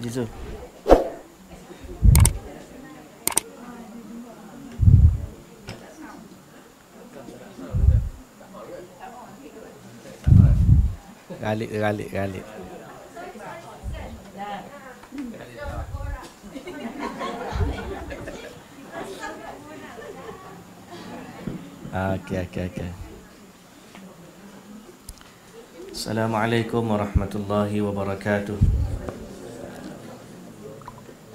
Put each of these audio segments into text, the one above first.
جيزو غالي غالي غالي اوكي اوكي اوكي السلام عليكم ورحمه الله وبركاته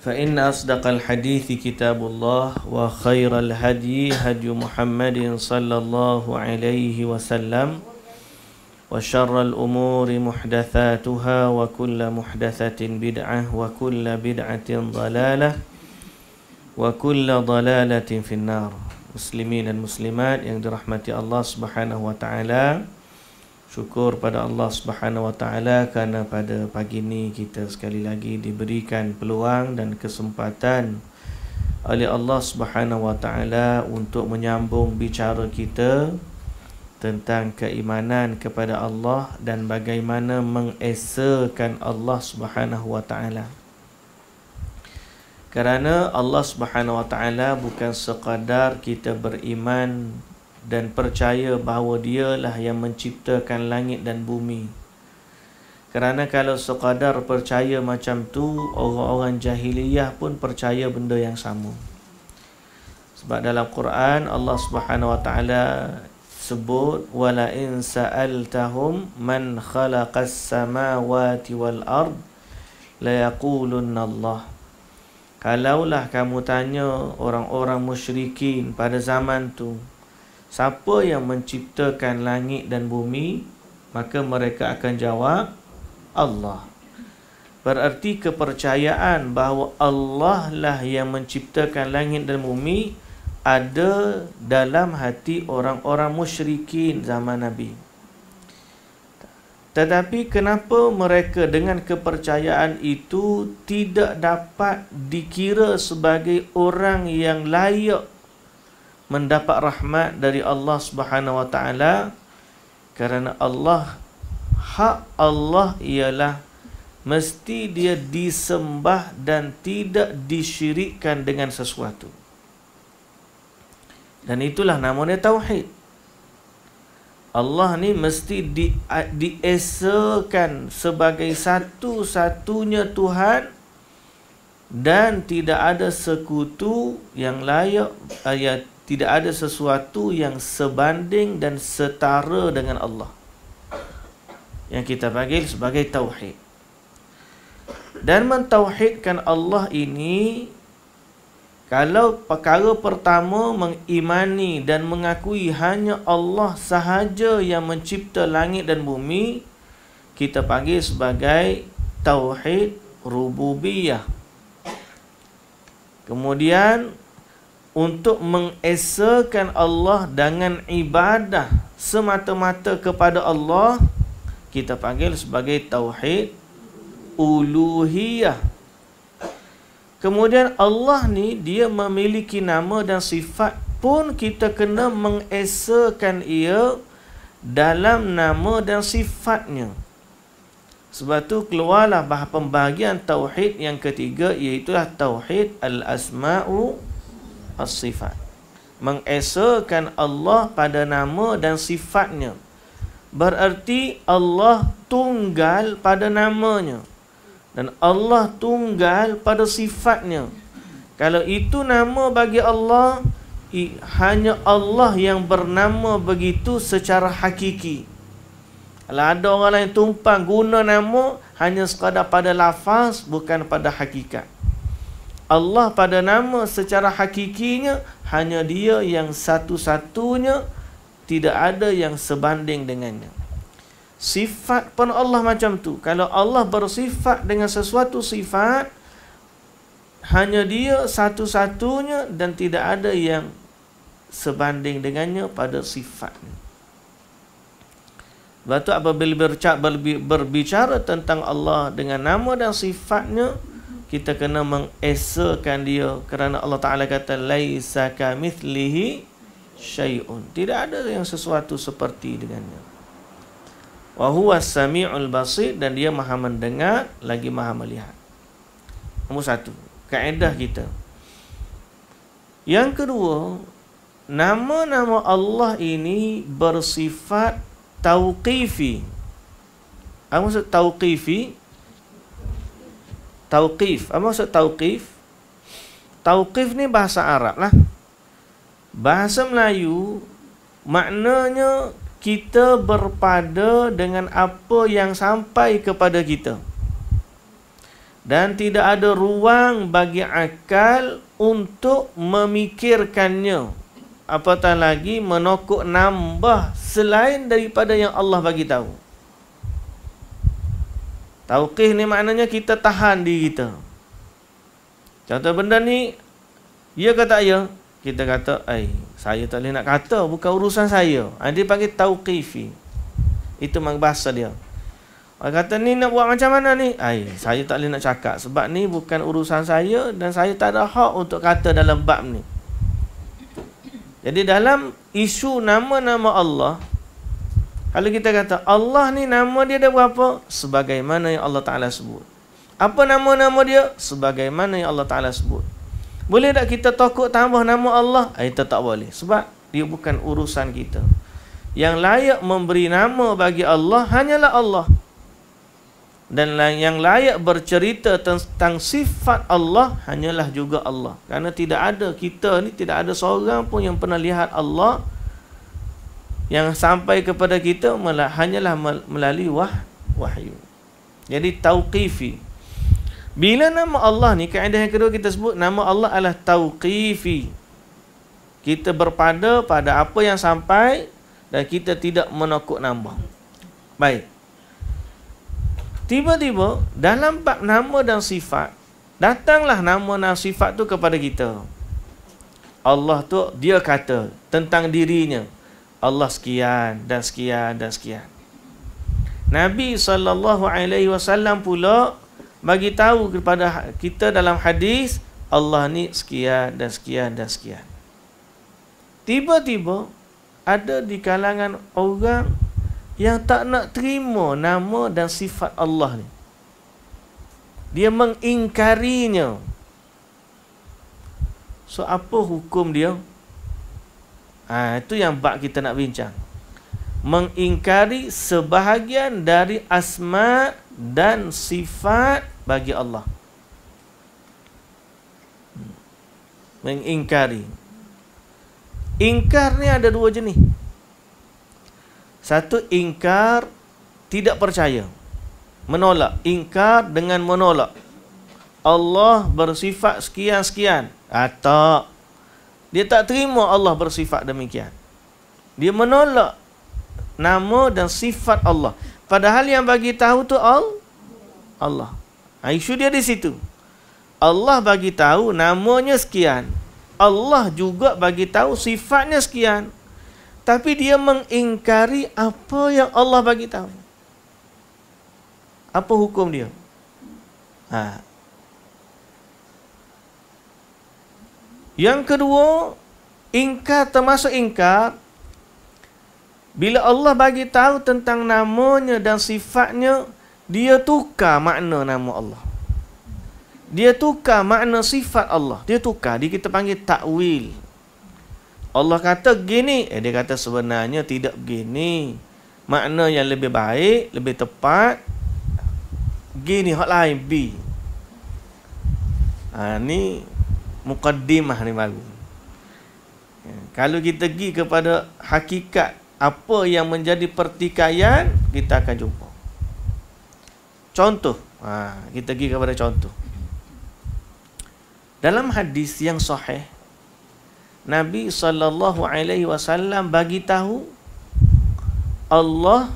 فإن أصدق الحديث كتاب الله وخير الهدي هدي محمد صلى الله عليه وسلم وشر الأمور محدثاتها وكل محدثة بدعة وكل بدعة ضلالة وكل ضلالة في النار مسلمين المسلمات يعني رحمة الله سبحانه وتعالى Syukur pada Allah Subhanahu Wa Taala kerana pada pagi ini kita sekali lagi diberikan peluang dan kesempatan oleh Allah Subhanahu Wa Taala untuk menyambung bicara kita tentang keimanan kepada Allah dan bagaimana mengesahkan Allah Subhanahu Wa Taala. Kerana Allah Subhanahu Wa Taala bukan sekadar kita beriman dan percaya bahawa dialah yang menciptakan langit dan bumi kerana kalau sekadar percaya macam tu orang-orang jahiliyah pun percaya benda yang sama sebab dalam Quran Allah Subhanahu wa taala sebut wala in sa'altahum man khalaqas samawati wal ard la yaqulunna Allah kalaulah kamu tanya orang-orang musyrikin pada zaman tu Siapa yang menciptakan langit dan bumi Maka mereka akan jawab Allah Berarti kepercayaan bahawa Allah lah yang menciptakan langit dan bumi Ada dalam hati orang-orang musyrikin zaman Nabi tetapi kenapa mereka dengan kepercayaan itu tidak dapat dikira sebagai orang yang layak mendapat rahmat dari Allah Subhanahu wa taala kerana Allah hak Allah ialah mesti dia disembah dan tidak disyirikkan dengan sesuatu. Dan itulah namanya tauhid. Allah ni mesti di, diesakan sebagai satu-satunya Tuhan dan tidak ada sekutu yang layak ayat tidak ada sesuatu yang sebanding dan setara dengan Allah yang kita panggil sebagai tauhid dan mentauhidkan Allah ini kalau perkara pertama mengimani dan mengakui hanya Allah sahaja yang mencipta langit dan bumi kita panggil sebagai tauhid rububiyah kemudian untuk mengesakan Allah dengan ibadah semata-mata kepada Allah kita panggil sebagai tauhid uluhiyah kemudian Allah ni dia memiliki nama dan sifat pun kita kena mengesakan ia dalam nama dan sifatnya sebab tu keluarlah bahagian tauhid yang ketiga iaitu tauhid al-asma'u as-sifat. mengesahkan Allah pada nama dan sifatnya. Bererti Allah tunggal pada namanya. Dan Allah tunggal pada sifatnya. Kalau itu nama bagi Allah, hanya Allah yang bernama begitu secara hakiki. Kalau ada orang lain tumpang guna nama, hanya sekadar pada lafaz, bukan pada hakikat. Allah pada nama secara hakikinya hanya dia yang satu-satunya tidak ada yang sebanding dengannya. Sifat pun Allah macam tu. Kalau Allah bersifat dengan sesuatu sifat hanya dia satu-satunya dan tidak ada yang sebanding dengannya pada sifatnya. Lepas tu apabila berbicara tentang Allah dengan nama dan sifatnya kita kena mengesakan dia kerana Allah Taala kata laisa kamithlihi syai'un. Tidak ada yang sesuatu seperti dengannya. Wa huwa samiul basir dan dia Maha mendengar lagi Maha melihat. Nombor satu, kaedah kita. Yang kedua, nama-nama Allah ini bersifat tauqifi. Apa maksud tauqifi? Tauqifi Tauqif. Apa maksud tauqif? Tauqif ni bahasa Arab lah. Bahasa Melayu maknanya kita berpada dengan apa yang sampai kepada kita. Dan tidak ada ruang bagi akal untuk memikirkannya. Apatah lagi menokok nambah selain daripada yang Allah bagi tahu. Tauqih ni maknanya kita tahan diri kita. Contoh benda ni, ya kata ya, kita kata, ay, saya tak boleh nak kata, bukan urusan saya. Ha, dia panggil tauqifi. Itu bahasa dia. Orang kata, ni nak buat macam mana ni? Ay, saya tak boleh nak cakap. Sebab ni bukan urusan saya dan saya tak ada hak untuk kata dalam bab ni. Jadi dalam isu nama-nama Allah, kalau kita kata Allah ni nama dia ada berapa? Sebagaimana yang Allah Ta'ala sebut. Apa nama-nama dia? Sebagaimana yang Allah Ta'ala sebut. Boleh tak kita takut tambah nama Allah? Eh, ah, kita tak boleh. Sebab dia bukan urusan kita. Yang layak memberi nama bagi Allah hanyalah Allah. Dan yang layak bercerita tentang sifat Allah hanyalah juga Allah. Karena tidak ada kita ni, tidak ada seorang pun yang pernah lihat Allah yang sampai kepada kita hanyalah melalui wah, wahyu. Jadi tauqifi. Bila nama Allah ni, kaedah yang kedua kita sebut, nama Allah adalah tauqifi. Kita berpada pada apa yang sampai dan kita tidak menokok nambah. Baik. Tiba-tiba dalam bab nama dan sifat, datanglah nama dan sifat tu kepada kita. Allah tu dia kata tentang dirinya. Allah sekian dan sekian dan sekian. Nabi sallallahu alaihi wasallam pula bagi tahu kepada ha- kita dalam hadis Allah ni sekian dan sekian dan sekian. Tiba-tiba ada di kalangan orang yang tak nak terima nama dan sifat Allah ni. Dia mengingkarinya. So apa hukum dia? Ha, itu yang bab kita nak bincang. Mengingkari sebahagian dari asma dan sifat bagi Allah. Mengingkari. Ingkar ni ada dua jenis. Satu ingkar tidak percaya. Menolak. Ingkar dengan menolak. Allah bersifat sekian-sekian. Atau ah, dia tak terima Allah bersifat demikian. Dia menolak nama dan sifat Allah. Padahal yang bagi tahu tu all Allah. Ha, isu dia di situ. Allah bagi tahu namanya sekian. Allah juga bagi tahu sifatnya sekian. Tapi dia mengingkari apa yang Allah bagi tahu. Apa hukum dia? Ha, Yang kedua, ingkar termasuk ingkar bila Allah bagi tahu tentang namanya dan sifatnya, dia tukar makna nama Allah. Dia tukar makna sifat Allah. Dia tukar. Dia kita panggil takwil. Allah kata gini, eh, dia kata sebenarnya tidak begini. Makna yang lebih baik, lebih tepat gini hak lain B. Ha, ni mukaddimah ni baru ya, kalau kita pergi kepada hakikat apa yang menjadi pertikaian kita akan jumpa contoh ha, kita pergi kepada contoh dalam hadis yang sahih Nabi saw. bagi tahu Allah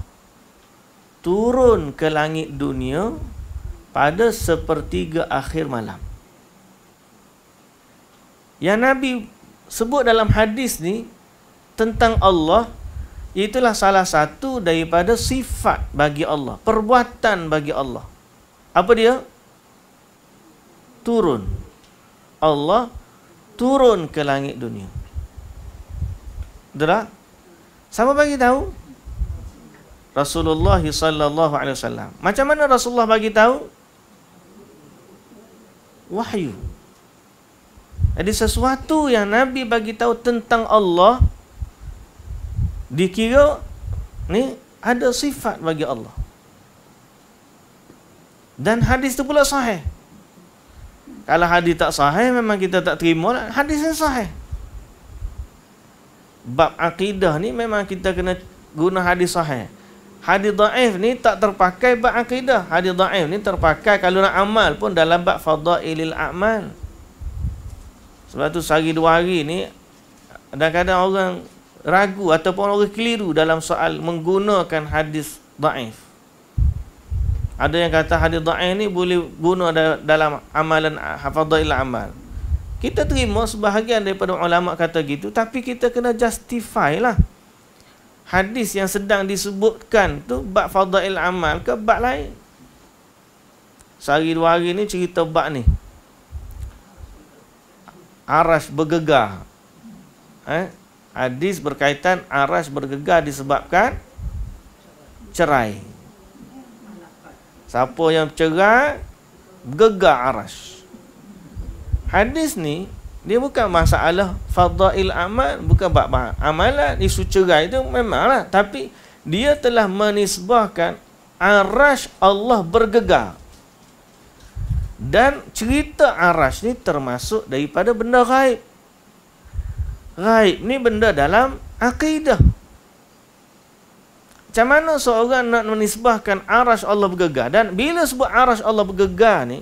turun ke langit dunia pada sepertiga akhir malam yang Nabi sebut dalam hadis ni tentang Allah itulah salah satu daripada sifat bagi Allah, perbuatan bagi Allah. Apa dia? Turun. Allah turun ke langit dunia. Dera? Siapa bagi tahu? Rasulullah sallallahu alaihi wasallam. Macam mana Rasulullah bagi tahu? Wahyu. Ada sesuatu yang Nabi bagi tahu tentang Allah dikira ni ada sifat bagi Allah. Dan hadis tu pula sahih. Kalau hadis tak sahih memang kita tak terima lah. Hadis yang sahih. Bab akidah ni memang kita kena guna hadis sahih. Hadis daif ni tak terpakai bab akidah. Hadis daif ni terpakai kalau nak amal pun dalam bab fadailil a'mal. Sebab tu sehari dua hari ni Kadang-kadang orang ragu ataupun orang keliru dalam soal menggunakan hadis daif. Ada yang kata hadis daif ni boleh guna dalam amalan hafadhail amal. Kita terima sebahagian daripada ulama kata gitu tapi kita kena justify lah. Hadis yang sedang disebutkan tu Bak fadhail amal ke bak lain? Sehari dua hari ni cerita bak ni aras bergegar. Eh? Hadis berkaitan aras bergegar disebabkan cerai. Siapa yang cerai, gegar aras. Hadis ni, dia bukan masalah fadha'il amal, bukan bab amalan, isu cerai tu memanglah. Tapi, dia telah menisbahkan aras Allah bergegar. Dan cerita arash ni termasuk daripada benda gaib. Gaib ni benda dalam akidah. Macam mana seorang nak menisbahkan arash Allah bergegar? Dan bila sebut arash Allah bergegar ni,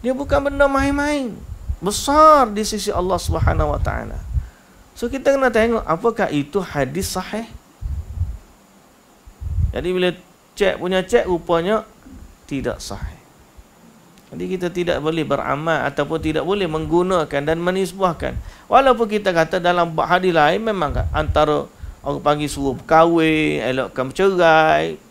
dia bukan benda main-main. Besar di sisi Allah Subhanahu SWT. So kita kena tengok apakah itu hadis sahih? Jadi bila cek punya cek rupanya tidak sahih. Jadi kita tidak boleh beramal ataupun tidak boleh menggunakan dan menisbahkan. Walaupun kita kata dalam hadis lain memang kan, antara orang panggil suruh berkahwin, elokkan bercerai.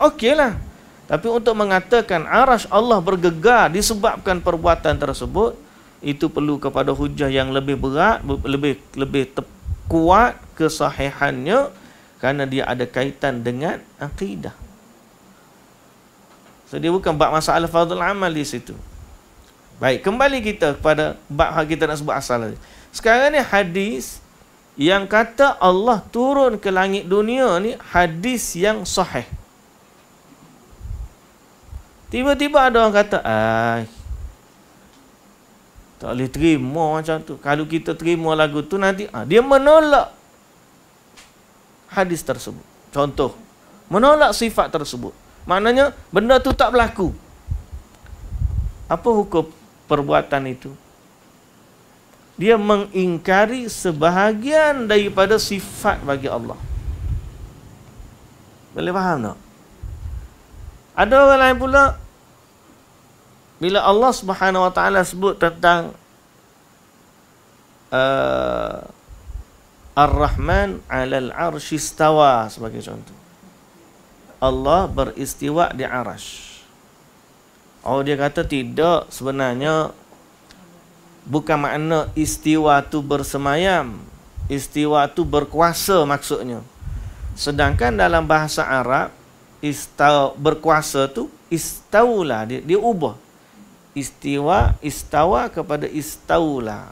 Okeylah. Tapi untuk mengatakan arash Allah bergegar disebabkan perbuatan tersebut, itu perlu kepada hujah yang lebih berat, lebih lebih kuat kesahihannya kerana dia ada kaitan dengan akidah. So dia bukan bab masalah fardul amal di situ. Baik, kembali kita kepada bab hak kita nak sebut asal tadi. Sekarang ni hadis yang kata Allah turun ke langit dunia ni hadis yang sahih. Tiba-tiba ada orang kata, "Ai, tak boleh terima macam tu. Kalau kita terima lagu tu nanti ha, dia menolak hadis tersebut. Contoh, menolak sifat tersebut. Maknanya benda tu tak berlaku. Apa hukum perbuatan itu? Dia mengingkari sebahagian daripada sifat bagi Allah. Boleh faham tak? Ada orang lain pula bila Allah Subhanahu Wa Taala sebut tentang uh, Ar-Rahman 'alal 'arsy istawa sebagai contoh. Allah beristiwa di arash. Oh dia kata tidak sebenarnya bukan makna istiwa tu bersemayam. Istiwa tu berkuasa maksudnya. Sedangkan dalam bahasa Arab ista berkuasa tu istaula dia, dia ubah. Istiwa istawa kepada istaula.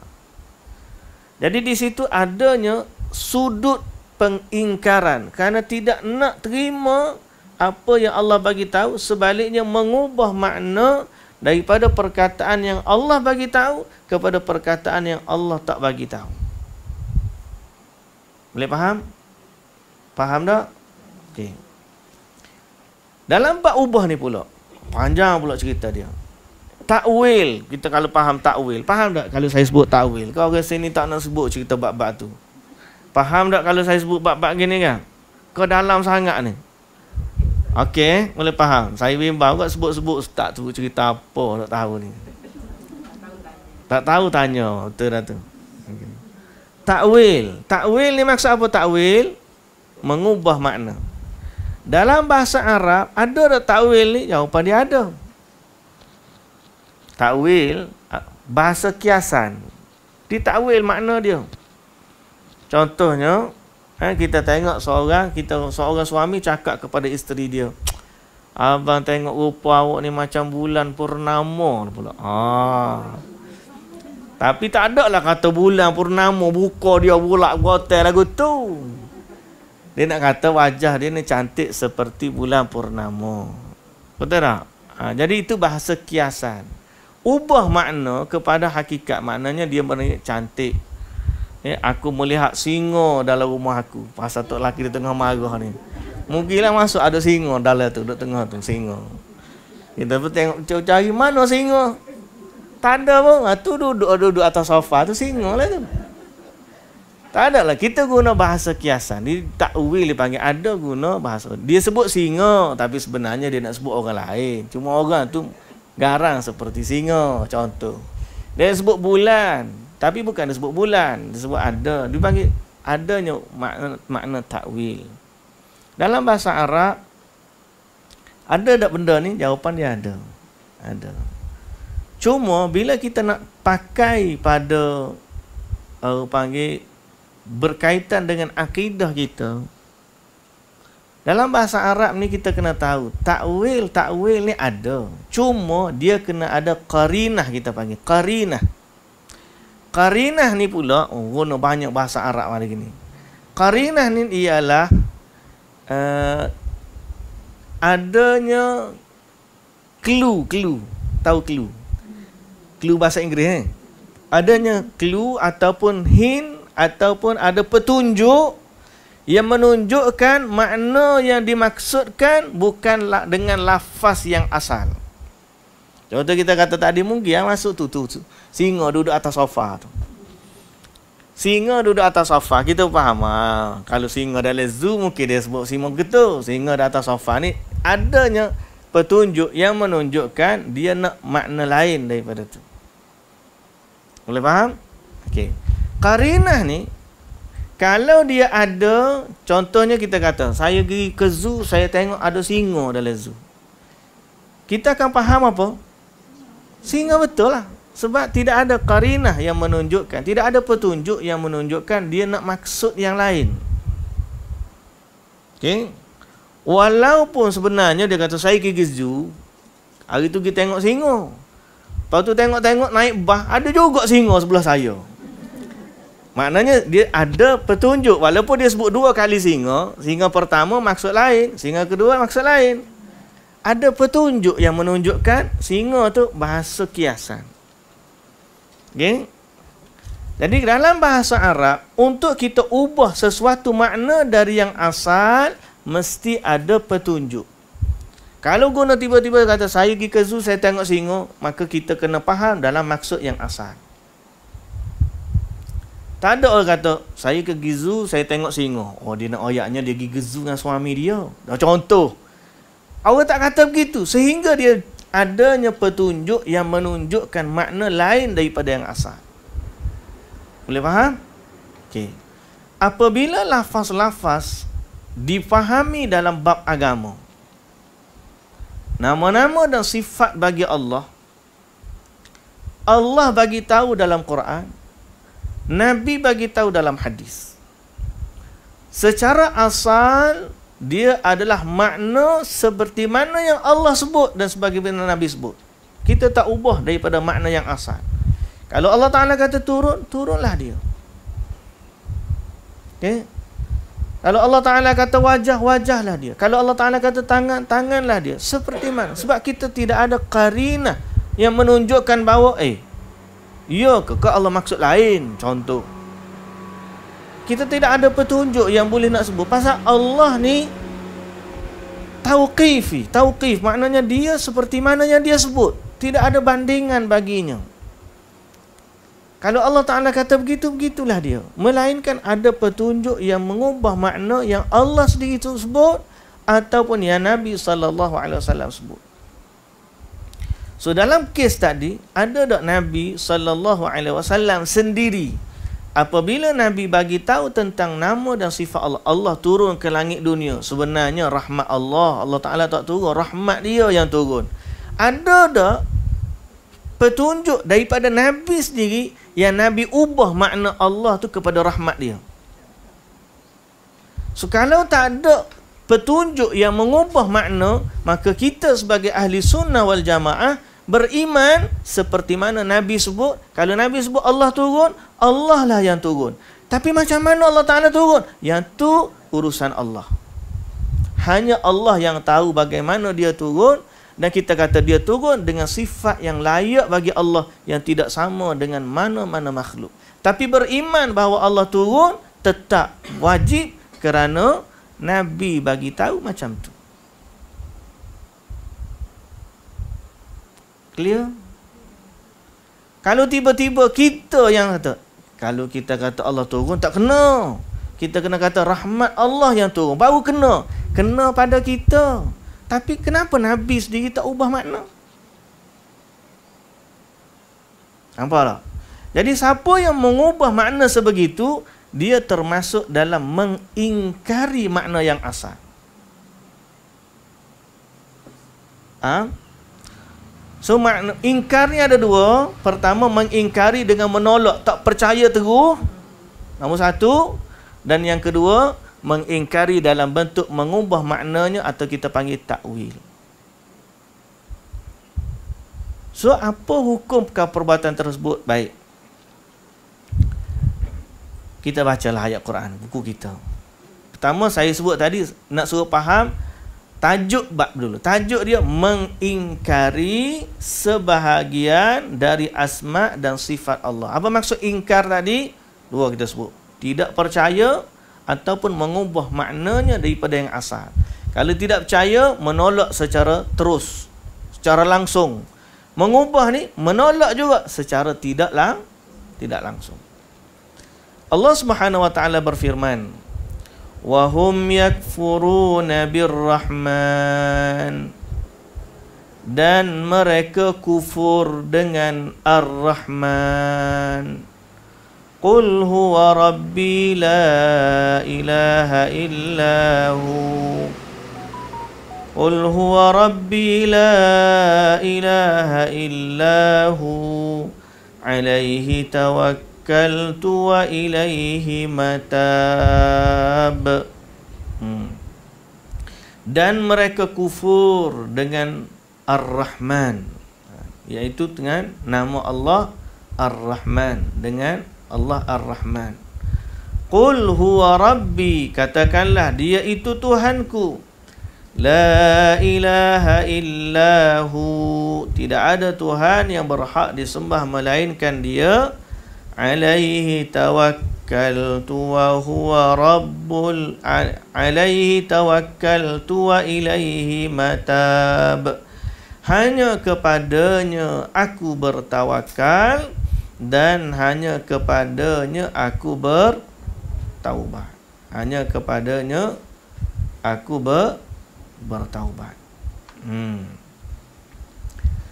Jadi di situ adanya sudut pengingkaran kerana tidak nak terima apa yang Allah bagi tahu sebaliknya mengubah makna daripada perkataan yang Allah bagi tahu kepada perkataan yang Allah tak bagi tahu. Boleh faham? Faham tak? Okey. Dalam bab ubah ni pula. Panjang pula cerita dia. Takwil. Kita kalau faham takwil. Faham tak kalau saya sebut takwil? Kau orang sini tak nak sebut cerita bab-bab tu. Faham tak kalau saya sebut bab-bab gini kan? Kau dalam sangat ni. Okey, eh? boleh faham. Saya bimbang juga sebut-sebut tak tu cerita apa tak tahu ni. Tak tahu tanya, betul dah tu. Takwil. Takwil ni maksud apa takwil? Mengubah makna. Dalam bahasa Arab ada dak takwil ni? Jawapan dia ada. Takwil bahasa kiasan. Ditakwil makna dia. Contohnya, ha, kita tengok seorang kita seorang suami cakap kepada isteri dia abang tengok rupa awak ni macam bulan purnama pula ha. tapi tak ada lah kata bulan purnama buka dia bulat gotel lagu tu dia nak kata wajah dia ni cantik seperti bulan purnama betul tak? Ha, jadi itu bahasa kiasan ubah makna kepada hakikat maknanya dia cantik Eh, aku melihat singa dalam rumah aku. Pasal tok laki di tengah marah ni. Mungkinlah masuk ada singa dalam tu, dekat tengah tu singa. Kita pun tengok cari mana singa. Tak pun. Ha, tu duduk ah, duduk atas sofa tu singa lah tu. Tak ada lah. Kita guna bahasa kiasan. Dia tak uwi dia panggil. Ada guna bahasa. Dia sebut singa. Tapi sebenarnya dia nak sebut orang lain. Cuma orang tu garang seperti singa. Contoh. Dia sebut bulan. Tapi bukan dia sebut bulan, dia sebut ada. Dia panggil adanya makna, makna takwil. Dalam bahasa Arab, ada dak benda ni? Jawapan dia ada. Ada. Cuma bila kita nak pakai pada uh, panggil berkaitan dengan akidah kita, dalam bahasa Arab ni kita kena tahu takwil takwil ni ada. Cuma dia kena ada karinah kita panggil karinah. Karinah ni pula oh, guna banyak bahasa Arab pada gini. Karinah ni ialah uh, adanya clue, clue. Tahu clue. Clue bahasa Inggeris eh. Adanya clue ataupun hint ataupun ada petunjuk yang menunjukkan makna yang dimaksudkan bukan dengan lafaz yang asal. Contoh kita kata tadi mungkin yang masuk tu, tu, tu. Singa duduk atas sofa tu. Singa duduk atas sofa, kita faham ah, Kalau singa dalam zoo mungkin dia sebut singa Gitu, Singa di atas sofa ni adanya petunjuk yang menunjukkan dia nak makna lain daripada tu. Boleh faham? Okey. Karinah ni kalau dia ada contohnya kita kata saya pergi ke zoo saya tengok ada singa dalam zoo. Kita akan faham apa? Sehingga betul lah Sebab tidak ada karinah yang menunjukkan Tidak ada petunjuk yang menunjukkan Dia nak maksud yang lain Okay Walaupun sebenarnya dia kata Saya kegizu Hari tu kita tengok singa Lepas tu tengok-tengok naik bah Ada juga singa sebelah saya Maknanya dia ada petunjuk Walaupun dia sebut dua kali singa Singa pertama maksud lain Singa kedua maksud lain ada petunjuk yang menunjukkan singa tu bahasa kiasan. Okey. Jadi dalam bahasa Arab untuk kita ubah sesuatu makna dari yang asal mesti ada petunjuk. Kalau guna tiba-tiba kata saya pergi ke zoo saya tengok singa, maka kita kena faham dalam maksud yang asal. Tak ada orang kata saya ke zoo saya tengok singa. Oh dia nak oyaknya dia pergi ke zoo dengan suami dia. contoh. Allah tak kata begitu sehingga dia adanya petunjuk yang menunjukkan makna lain daripada yang asal. Boleh faham? Okey. Apabila lafaz-lafaz dipahami dalam bab agama. Nama-nama dan sifat bagi Allah Allah bagi tahu dalam Quran, Nabi bagi tahu dalam hadis. Secara asal dia adalah makna seperti mana yang Allah sebut dan sebagaimana Nabi sebut. Kita tak ubah daripada makna yang asal. Kalau Allah Taala kata turun, turunlah dia. Okey. Kalau Allah Taala kata wajah, wajahlah dia. Kalau Allah Taala kata tangan, tanganlah dia. Seperti mana? Sebab kita tidak ada karinah yang menunjukkan bahawa eh ya ke Allah maksud lain contoh kita tidak ada petunjuk yang boleh nak sebut pasal Allah ni tauqifi tauqif maknanya dia seperti mananya dia sebut tidak ada bandingan baginya kalau Allah Ta'ala kata begitu, begitulah dia. Melainkan ada petunjuk yang mengubah makna yang Allah sendiri itu sebut ataupun yang Nabi SAW sebut. So dalam kes tadi, ada tak Nabi SAW sendiri apabila Nabi bagi tahu tentang nama dan sifat Allah, Allah turun ke langit dunia. Sebenarnya rahmat Allah, Allah Ta'ala tak turun. Rahmat dia yang turun. Ada tak petunjuk daripada Nabi sendiri yang Nabi ubah makna Allah tu kepada rahmat dia? So, kalau tak ada petunjuk yang mengubah makna, maka kita sebagai ahli sunnah wal jamaah, beriman seperti mana Nabi sebut. Kalau Nabi sebut Allah turun, Allah lah yang turun. Tapi macam mana Allah Ta'ala turun? Yang tu urusan Allah. Hanya Allah yang tahu bagaimana dia turun dan kita kata dia turun dengan sifat yang layak bagi Allah yang tidak sama dengan mana-mana makhluk. Tapi beriman bahawa Allah turun tetap wajib kerana Nabi bagi tahu macam tu. Clear? Kalau tiba-tiba kita yang kata, kalau kita kata Allah turun, tak kena. Kita kena kata rahmat Allah yang turun. Baru kena. Kena pada kita. Tapi kenapa Nabi sendiri tak ubah makna? Nampak tak? Jadi siapa yang mengubah makna sebegitu, dia termasuk dalam mengingkari makna yang asal. Ha? So makna, ingkar ni ada dua Pertama mengingkari dengan menolak Tak percaya teguh Nombor satu Dan yang kedua Mengingkari dalam bentuk mengubah maknanya Atau kita panggil takwil So apa hukum perbuatan tersebut baik Kita bacalah ayat Quran Buku kita Pertama saya sebut tadi Nak suruh faham tajuk bab dulu. Tajuk dia mengingkari sebahagian dari asma dan sifat Allah. Apa maksud ingkar tadi? Dua kita sebut. Tidak percaya ataupun mengubah maknanya daripada yang asal. Kalau tidak percaya, menolak secara terus. Secara langsung. Mengubah ni, menolak juga secara tidak lang tidak langsung. Allah Subhanahu wa taala berfirman, wahum yakfuruna birrahman dan mereka kufur dengan Ar-Rahman Qul huwa rabbi la ilaha illa hu Qul huwa rabbi la ilaha illa hu alaihi tawakkal توكلت وإليه متاب hmm. dan mereka kufur dengan Ar-Rahman iaitu dengan nama Allah Ar-Rahman dengan Allah Ar-Rahman Qul huwa rabbi katakanlah dia itu Tuhanku La ilaha illahu tidak ada Tuhan yang berhak disembah melainkan dia عليه توكلت وهو رب عليه توكلت وإليه متاب hanya kepadanya aku bertawakal dan hanya kepadanya aku bertaubat hanya kepadanya aku ber bertaubat hmm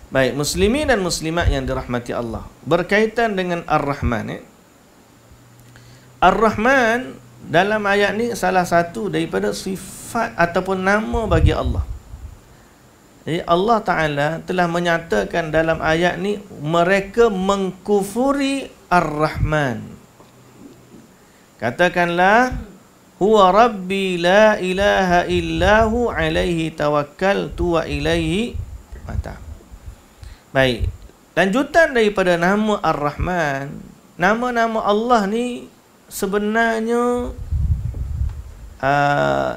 Baik, muslimin dan muslimat yang dirahmati Allah. Berkaitan dengan Ar-Rahman ni. Eh? Ar-Rahman dalam ayat ni salah satu daripada sifat ataupun nama bagi Allah. Jadi Allah Taala telah menyatakan dalam ayat ni mereka mengkufuri Ar-Rahman. Katakanlah huwa rabbi la ilaha illahu alaihi tawakkaltu wa ilaihi mata'. Baik. Lanjutan daripada nama Ar-Rahman. Nama-nama Allah ni sebenarnya uh,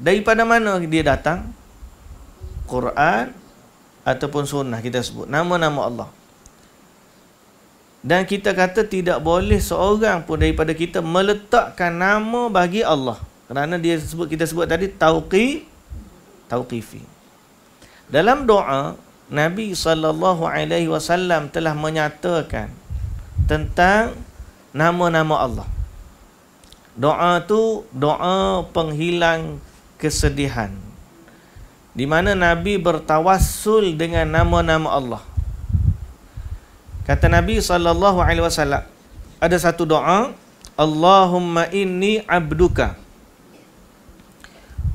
daripada mana dia datang? Quran ataupun sunnah kita sebut. Nama-nama Allah. Dan kita kata tidak boleh seorang pun daripada kita meletakkan nama bagi Allah. Kerana dia sebut kita sebut tadi tauqi tauqifi. Dalam doa Nabi sallallahu alaihi wasallam telah menyatakan tentang nama-nama Allah. Doa tu doa penghilang kesedihan. Di mana Nabi bertawassul dengan nama-nama Allah. Kata Nabi sallallahu alaihi wasallam, ada satu doa, Allahumma inni abduka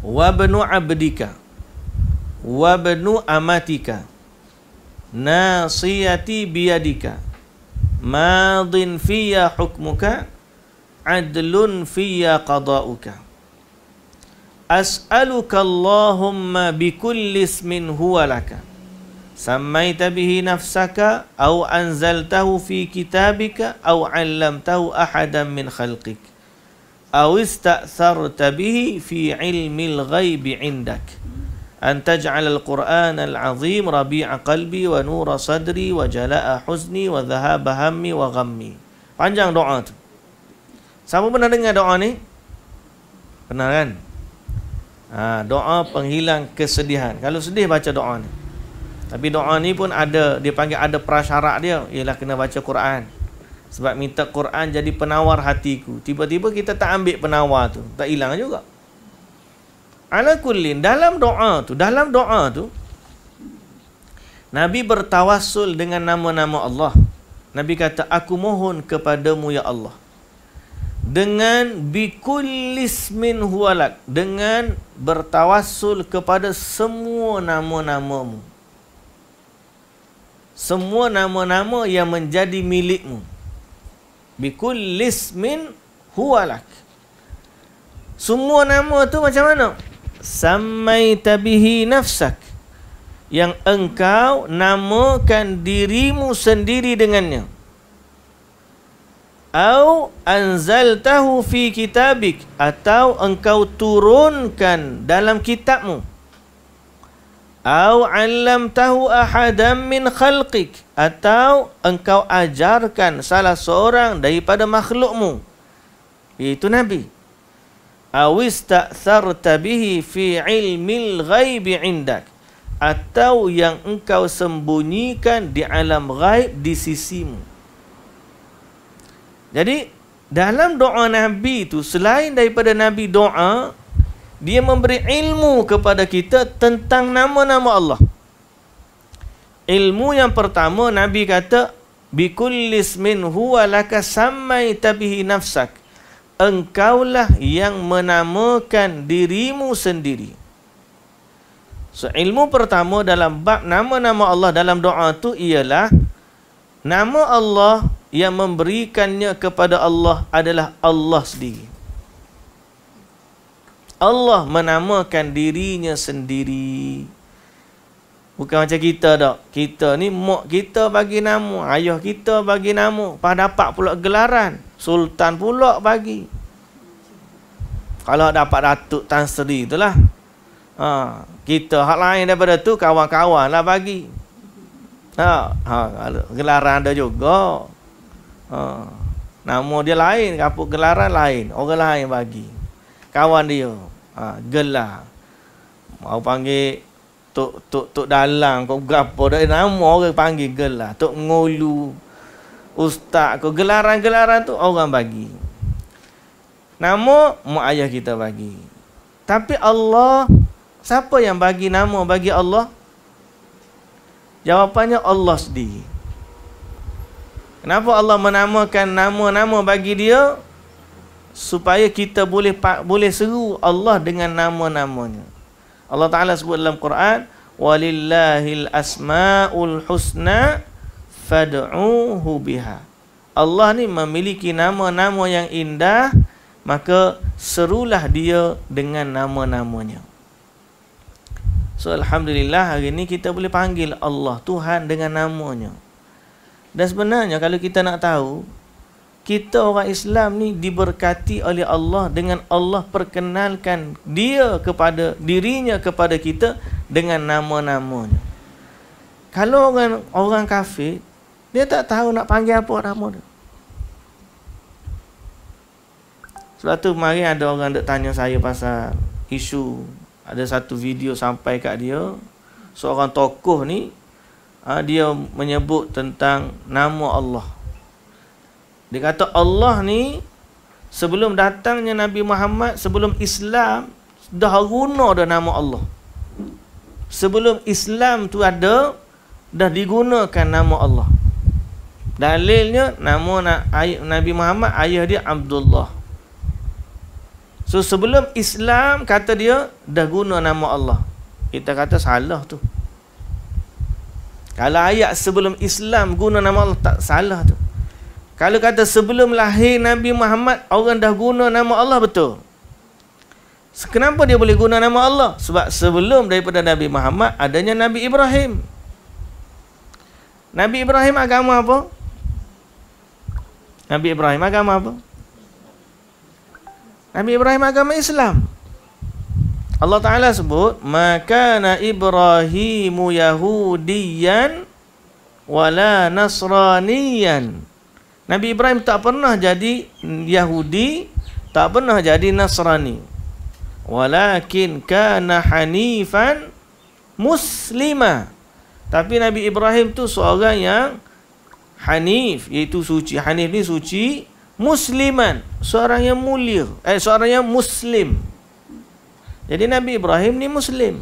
wa ibnu abdika wa ibnu amatika nasiyati biyadika madin fiyya hukmuka adlun fiyya qada'uka as'aluka Allahumma bikulli ismin huwa laka sammaita bihi nafsaka au anzaltahu fi kitabika au 'allamtahu ahadan min khalqik au ista'tharta bihi fi 'ilmil ghaibi 'indak أن تجعل القرآن العظيم ربيع قلبي ونور صدري وجلاء حزني وذهاب همي وغمي panjang doa tu Siapa pernah dengar doa ni? Pernah kan? Ha, doa penghilang kesedihan Kalau sedih baca doa ni Tapi doa ni pun ada Dia panggil ada prasyarat dia Ialah kena baca Quran Sebab minta Quran jadi penawar hatiku Tiba-tiba kita tak ambil penawar tu Tak hilang juga Ala kullin dalam doa tu, dalam doa tu Nabi bertawassul dengan nama-nama Allah. Nabi kata, "Aku mohon kepadamu ya Allah." Dengan bikullis min huwalak, dengan bertawassul kepada semua nama-namamu. Semua nama-nama yang menjadi milikmu. Bikullis min huwalak. Semua nama tu macam mana? Samai tabihi nafsak Yang engkau namakan dirimu sendiri dengannya Au anzaltahu fi kitabik Atau engkau turunkan dalam kitabmu Au alam tahu ahadam min khalqik Atau engkau ajarkan salah seorang daripada makhlukmu Itu Nabi أو استأثرت به في علم ghaib عندك atau yang engkau sembunyikan di alam ghaib di sisimu. Jadi dalam doa Nabi itu selain daripada Nabi doa dia memberi ilmu kepada kita tentang nama-nama Allah. Ilmu yang pertama Nabi kata bikullis min huwa laka sammaita bihi nafsak engkaulah yang menamakan dirimu sendiri. So, ilmu pertama dalam bab nama-nama Allah dalam doa tu ialah nama Allah yang memberikannya kepada Allah adalah Allah sendiri. Allah menamakan dirinya sendiri. Bukan macam kita dok. Kita ni mak kita bagi nama, ayah kita bagi nama, pada dapat pula gelaran. Sultan pula bagi. Kalau dapat Datuk Tan Sri itulah. Ha, kita hak lain daripada tu kawan-kawan lah bagi. Ha, ha, gelaran ada juga. Ha, nama dia lain, kapuk gelaran lain. Orang lain bagi. Kawan dia. Ha, gelar. Mau panggil tok tok tok dalang kok gapo nama orang panggil gelar tok ngulu ustaz ke gelaran-gelaran tu orang bagi nama mak ayah kita bagi tapi Allah siapa yang bagi nama bagi Allah jawapannya Allah sendiri kenapa Allah menamakan nama-nama bagi dia supaya kita boleh boleh seru Allah dengan nama-namanya Allah Ta'ala sebut dalam Quran walillahil asma'ul husna' fad'uhu biha. Allah ni memiliki nama-nama yang indah, maka serulah dia dengan nama-namanya. So alhamdulillah hari ni kita boleh panggil Allah Tuhan dengan namanya. Dan sebenarnya kalau kita nak tahu, kita orang Islam ni diberkati oleh Allah dengan Allah perkenalkan dia kepada dirinya kepada kita dengan nama-namanya. Kalau orang orang kafir dia tak tahu nak panggil apa nama dia. Sebab tu mari ada orang nak tanya saya pasal isu. Ada satu video sampai kat dia. Seorang tokoh ni, ha, dia menyebut tentang nama Allah. Dia kata Allah ni, sebelum datangnya Nabi Muhammad, sebelum Islam, dah guna dah nama Allah. Sebelum Islam tu ada, dah digunakan nama Allah. Dalilnya nama Nabi Muhammad ayah dia Abdullah. So sebelum Islam kata dia dah guna nama Allah. Kita kata salah tu. Kalau ayat sebelum Islam guna nama Allah tak salah tu. Kalau kata sebelum lahir Nabi Muhammad orang dah guna nama Allah betul. Kenapa dia boleh guna nama Allah? Sebab sebelum daripada Nabi Muhammad adanya Nabi Ibrahim. Nabi Ibrahim agama apa? Nabi Ibrahim agama apa? Nabi Ibrahim agama Islam. Allah Ta'ala sebut, Maka Nabi Ibrahim Yahudiyan wala Nasraniyan. Nabi Ibrahim tak pernah jadi Yahudi, tak pernah jadi Nasrani. Walakin kana hanifan muslima. Tapi Nabi Ibrahim tu seorang yang hanif iaitu suci hanif ni suci musliman seorang yang mulia eh seorang yang muslim jadi nabi ibrahim ni muslim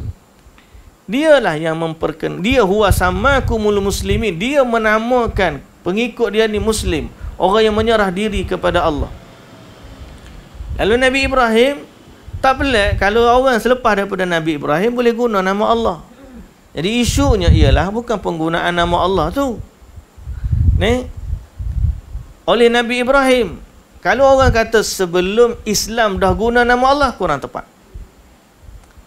dialah yang memperken dia huwa samakumul muslimin dia menamakan pengikut dia ni muslim orang yang menyerah diri kepada Allah lalu nabi ibrahim tak pelik kalau orang selepas daripada nabi ibrahim boleh guna nama Allah jadi isunya ialah bukan penggunaan nama Allah tu ni oleh Nabi Ibrahim kalau orang kata sebelum Islam dah guna nama Allah kurang tepat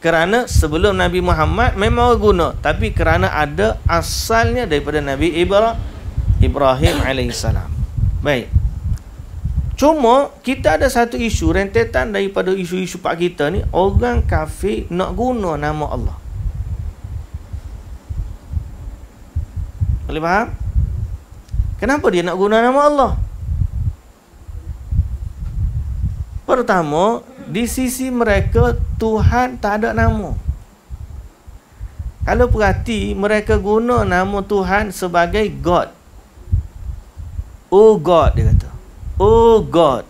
kerana sebelum Nabi Muhammad memang orang guna tapi kerana ada asalnya daripada Nabi Ibrahim alaihissalam baik Cuma kita ada satu isu rentetan daripada isu-isu pak kita ni orang kafir nak guna nama Allah. Boleh faham? Kenapa dia nak guna nama Allah? Pertama, di sisi mereka Tuhan tak ada nama. Kalau perhati, mereka guna nama Tuhan sebagai God. Oh God, dia kata. Oh God.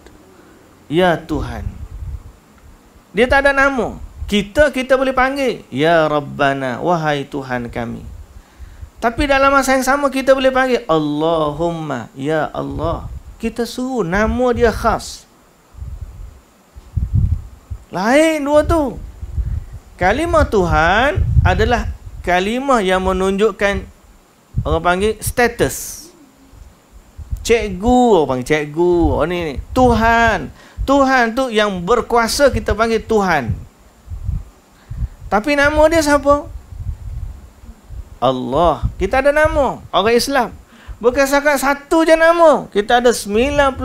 Ya Tuhan. Dia tak ada nama. Kita, kita boleh panggil. Ya Rabbana, wahai Tuhan kami. Tapi dalam masa yang sama kita boleh panggil Allahumma ya Allah. Kita suruh nama dia khas. Lain dua tu. Kalimah Tuhan adalah kalimah yang menunjukkan orang panggil status. Cikgu orang panggil cikgu. Oh ni ni. Tuhan. Tuhan tu yang berkuasa kita panggil Tuhan. Tapi nama dia siapa? Allah. Kita ada nama orang Islam. Bukan sahaja satu je nama. Kita ada 99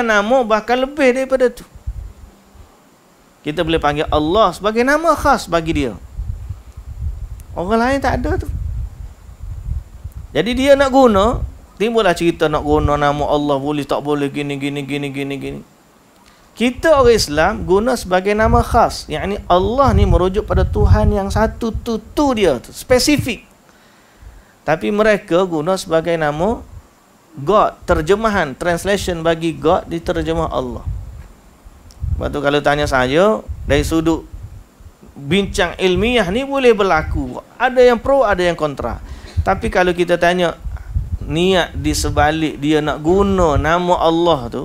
nama bahkan lebih daripada tu. Kita boleh panggil Allah sebagai nama khas bagi dia. Orang lain tak ada tu. Jadi dia nak guna, timbullah cerita nak guna nama Allah boleh tak boleh gini gini gini gini gini. Kita orang Islam guna sebagai nama khas. Yang ini Allah ni merujuk pada Tuhan yang satu tu tu dia. Spesifik. Tapi mereka guna sebagai nama God Terjemahan, translation bagi God diterjemah Allah Sebab tu kalau tanya saya Dari sudut bincang ilmiah ni boleh berlaku Ada yang pro, ada yang kontra Tapi kalau kita tanya Niat di sebalik dia nak guna nama Allah tu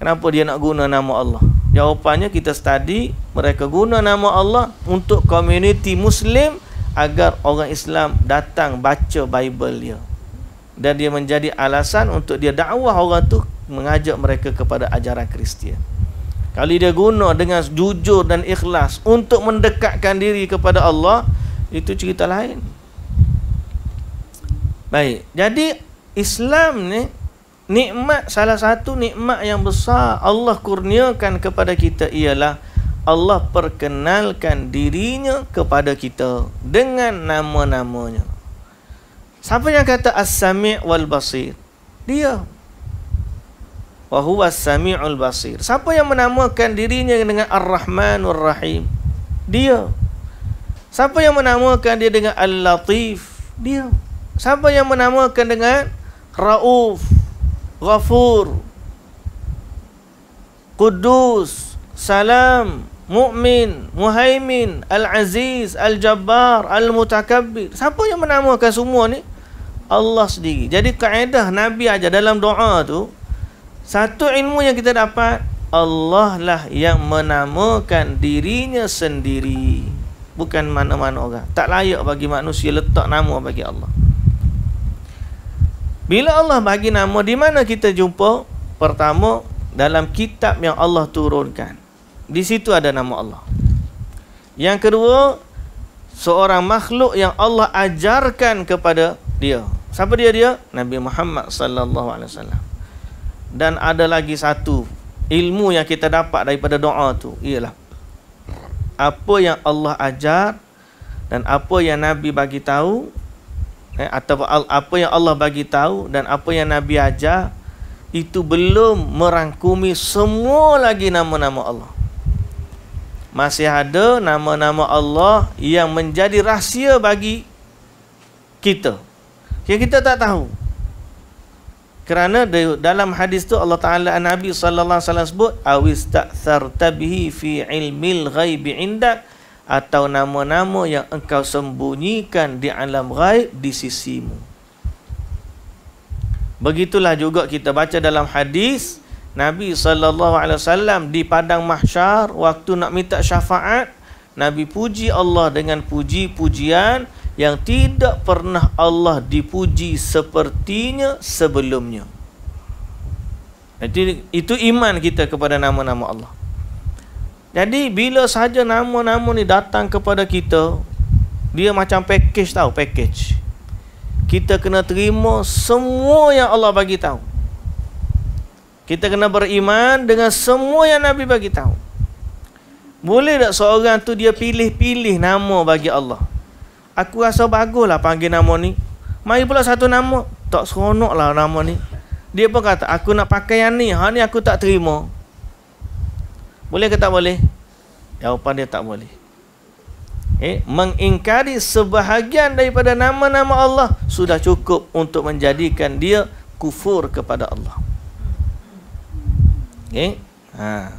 Kenapa dia nak guna nama Allah? Jawapannya kita study Mereka guna nama Allah untuk komuniti Muslim agar orang Islam datang baca Bible dia dan dia menjadi alasan untuk dia dakwah orang tu mengajak mereka kepada ajaran Kristian kalau dia guna dengan jujur dan ikhlas untuk mendekatkan diri kepada Allah itu cerita lain baik jadi Islam ni nikmat salah satu nikmat yang besar Allah kurniakan kepada kita ialah Allah perkenalkan dirinya kepada kita dengan nama-namanya. Siapa yang kata As-Sami' wal Basir? Dia. Wa huwa As-Sami'ul Basir. Siapa yang menamakan dirinya dengan Ar-Rahmanur Rahim? Dia. Siapa yang menamakan dia dengan Al-Latif? Dia. Siapa yang menamakan dengan Rauf, Ghafur, Kudus, Salam, Mu'min, Muhaimin, Al-Aziz, Al-Jabbar, Al-Mutakabbir. Siapa yang menamakan semua ni? Allah sendiri. Jadi kaedah Nabi aja dalam doa tu, satu ilmu yang kita dapat, Allah lah yang menamakan dirinya sendiri. Bukan mana-mana orang. Tak layak bagi manusia letak nama bagi Allah. Bila Allah bagi nama, di mana kita jumpa? Pertama, dalam kitab yang Allah turunkan di situ ada nama Allah. Yang kedua, seorang makhluk yang Allah ajarkan kepada dia. Siapa dia dia? Nabi Muhammad sallallahu alaihi wasallam. Dan ada lagi satu ilmu yang kita dapat daripada doa tu ialah apa yang Allah ajar dan apa yang Nabi bagi tahu eh, atau apa yang Allah bagi tahu dan apa yang Nabi ajar itu belum merangkumi semua lagi nama-nama Allah masih ada nama-nama Allah yang menjadi rahsia bagi kita. Yang kita tak tahu. Kerana dalam hadis tu Allah Taala An Nabi sallallahu alaihi wasallam sebut awis ta'tharta bihi fi ilmil ghaibi indak atau nama-nama yang engkau sembunyikan di alam ghaib di sisimu. Begitulah juga kita baca dalam hadis Nabi SAW di padang mahsyar waktu nak minta syafaat Nabi puji Allah dengan puji-pujian yang tidak pernah Allah dipuji sepertinya sebelumnya jadi, itu iman kita kepada nama-nama Allah jadi bila saja nama-nama ni datang kepada kita dia macam package tau package kita kena terima semua yang Allah bagi tahu kita kena beriman dengan semua yang Nabi bagi tahu. Boleh tak seorang tu dia pilih-pilih nama bagi Allah? Aku rasa baguslah panggil nama ni. Mari pula satu nama. Tak seronoklah nama ni. Dia pun kata, aku nak pakai yang ni. Ha ni aku tak terima. Boleh ke tak boleh? Jawapan dia tak boleh. Eh, mengingkari sebahagian daripada nama-nama Allah sudah cukup untuk menjadikan dia kufur kepada Allah. Okey. Ha.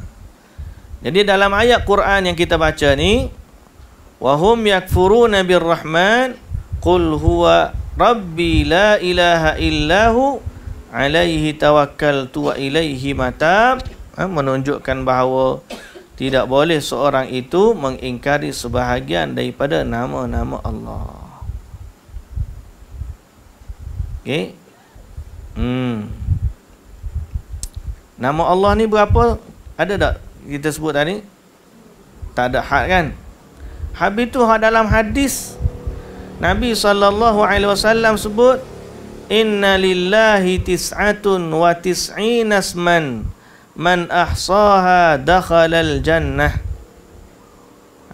Jadi dalam ayat Quran yang kita baca ni wahum yakfuruna birrahman qul huwa rabbi la ilaha illahu alaihi tawakkaltu wa ilaihi matab ha, menunjukkan bahawa tidak boleh seorang itu mengingkari sebahagian daripada nama-nama Allah. Okay. Hmm. Nama Allah ni berapa? Ada tak kita sebut tadi? Tak ada had kan? Habis tu ha, dalam hadis Nabi saw. sebut Inna lillahi tis'atun wa tis'in asman Man ahsaha dakhalal jannah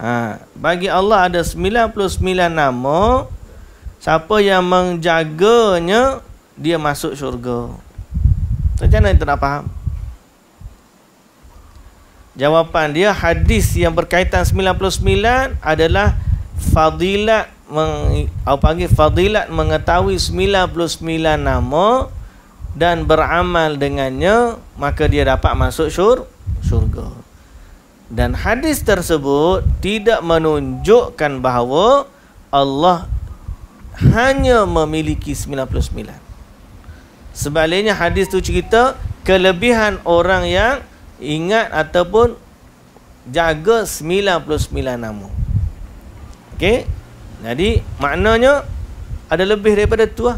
ha, Bagi Allah ada 99 nama Siapa yang menjaganya Dia masuk syurga Macam mana kita nak faham? Jawapan dia hadis yang berkaitan 99 adalah fadilat meng, apa panggil fadilat mengetahui 99 nama dan beramal dengannya maka dia dapat masuk syur, syurga. Dan hadis tersebut tidak menunjukkan bahawa Allah hanya memiliki 99. Sebaliknya hadis tu cerita kelebihan orang yang ingat ataupun jaga 99 nama. Okey. Jadi maknanya ada lebih daripada tu lah.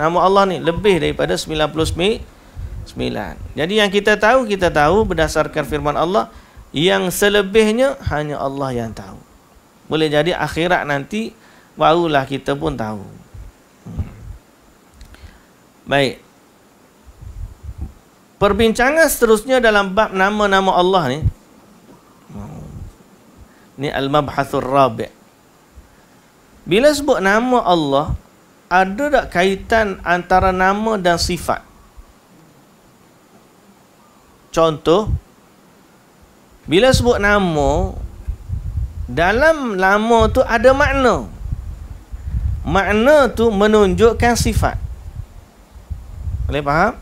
Nama Allah ni lebih daripada 99. Jadi yang kita tahu kita tahu berdasarkan firman Allah yang selebihnya hanya Allah yang tahu. Boleh jadi akhirat nanti barulah kita pun tahu. Hmm. Baik. Perbincangan seterusnya dalam bab nama-nama Allah ni. Ni al-mabhathur rabi'. Bila sebut nama Allah, ada tak kaitan antara nama dan sifat? Contoh, bila sebut nama, dalam nama tu ada makna. Makna tu menunjukkan sifat. Boleh faham?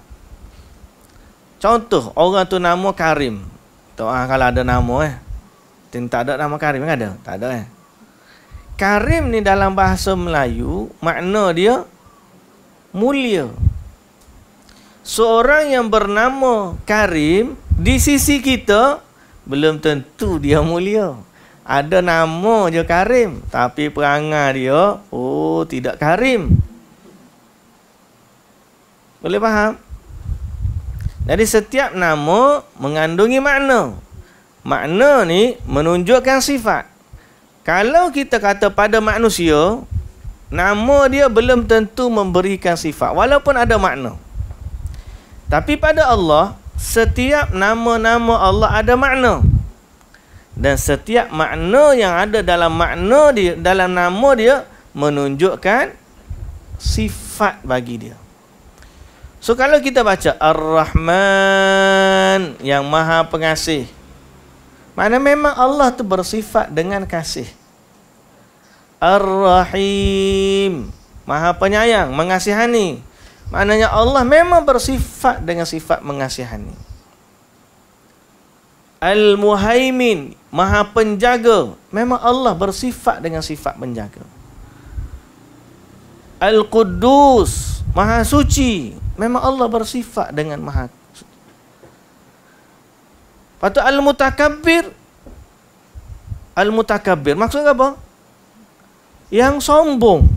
Contoh orang tu nama Karim. Tak ah, kalau ada nama eh. Tin tak ada nama Karim kan ada? Tak ada eh. Karim ni dalam bahasa Melayu makna dia mulia. Seorang yang bernama Karim di sisi kita belum tentu dia mulia. Ada nama je Karim tapi perangai dia oh tidak Karim. Boleh faham? Jadi setiap nama mengandungi makna. Makna ni menunjukkan sifat. Kalau kita kata pada manusia, nama dia belum tentu memberikan sifat walaupun ada makna. Tapi pada Allah, setiap nama-nama Allah ada makna. Dan setiap makna yang ada dalam makna dia, dalam nama dia menunjukkan sifat bagi dia. So kalau kita baca Ar-Rahman yang Maha Pengasih. Mana memang Allah tu bersifat dengan kasih. Ar-Rahim, Maha Penyayang, mengasihani. Maknanya Allah memang bersifat dengan sifat mengasihani. Al-Muhaimin, Maha Penjaga. Memang Allah bersifat dengan sifat menjaga. Al-Quddus Maha suci Memang Allah bersifat dengan maha Lepas tu Al-Mutakabbir Al-Mutakabbir Maksudnya apa? Yang sombong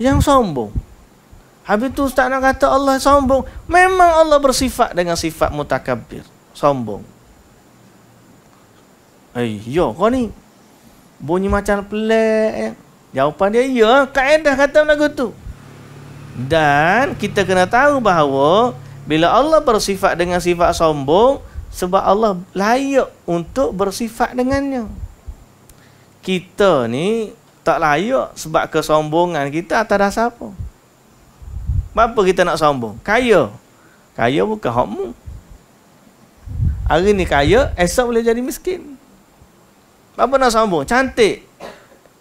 Yang sombong Habis tu Ustaz nak kata Allah sombong Memang Allah bersifat dengan sifat mutakabbir Sombong Ayo kau ni Bunyi macam pelik eh. Jawapan dia ya, kaedah kata lagu tu. Dan kita kena tahu bahawa bila Allah bersifat dengan sifat sombong, sebab Allah layak untuk bersifat dengannya. Kita ni tak layak sebab kesombongan kita atas dasar apa? Kenapa kita nak sombong? Kaya. Kaya bukan hakmu. Hari ni kaya, esok boleh jadi miskin. Kenapa nak sombong? Cantik.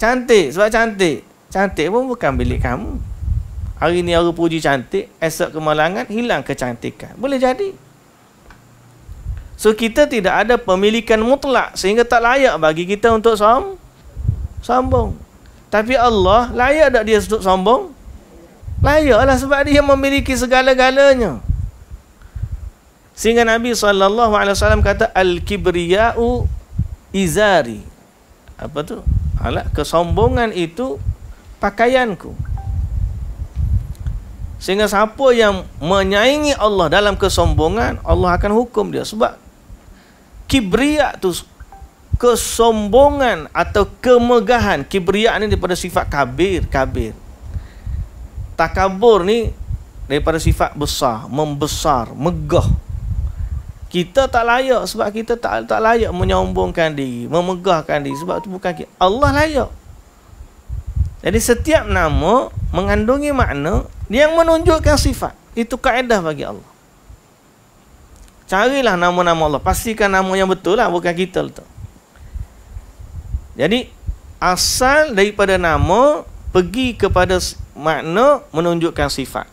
Cantik sebab cantik. Cantik pun bukan bilik kamu. Hari ni orang puji cantik, esok kemalangan hilang kecantikan. Boleh jadi. So kita tidak ada pemilikan mutlak sehingga tak layak bagi kita untuk som sombong. Tapi Allah layak tak dia untuk sombong? Layaklah sebab dia memiliki segala-galanya. Sehingga Nabi SAW kata, Al-kibriya'u izari. Apa tu? Alah, kesombongan itu pakaianku. Sehingga siapa yang menyaingi Allah dalam kesombongan, Allah akan hukum dia. Sebab kibria tu kesombongan atau kemegahan. Kibria ini daripada sifat kabir. kabir. Takabur ni daripada sifat besar, membesar, megah kita tak layak sebab kita tak tak layak menyombongkan diri, memegahkan diri sebab itu bukan kita. Allah layak. Jadi setiap nama mengandungi makna yang menunjukkan sifat. Itu kaedah bagi Allah. Carilah nama-nama Allah. Pastikan nama yang betul lah. Bukan kita letak. Jadi asal daripada nama pergi kepada makna menunjukkan sifat.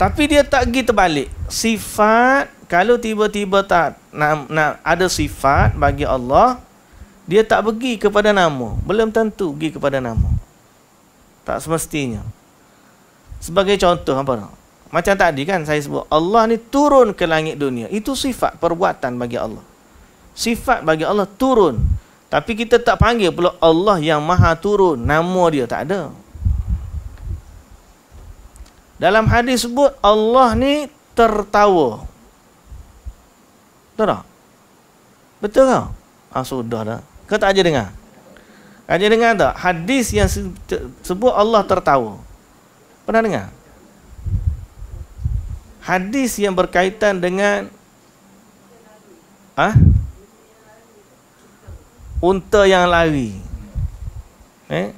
Tapi dia tak pergi terbalik. Sifat kalau tiba-tiba tak nak, nak ada sifat bagi Allah dia tak pergi kepada nama belum tentu pergi kepada nama tak semestinya sebagai contoh apa macam tadi kan saya sebut Allah ni turun ke langit dunia itu sifat perbuatan bagi Allah sifat bagi Allah turun tapi kita tak panggil pula Allah yang maha turun nama dia tak ada dalam hadis sebut Allah ni tertawa Betul tak? Betul tak? Ah, sudah dah. Kau tak aja dengar? Aja dengar tak? Hadis yang sebut Allah tertawa. Pernah dengar? Hadis yang berkaitan dengan ah unta yang lari. Eh?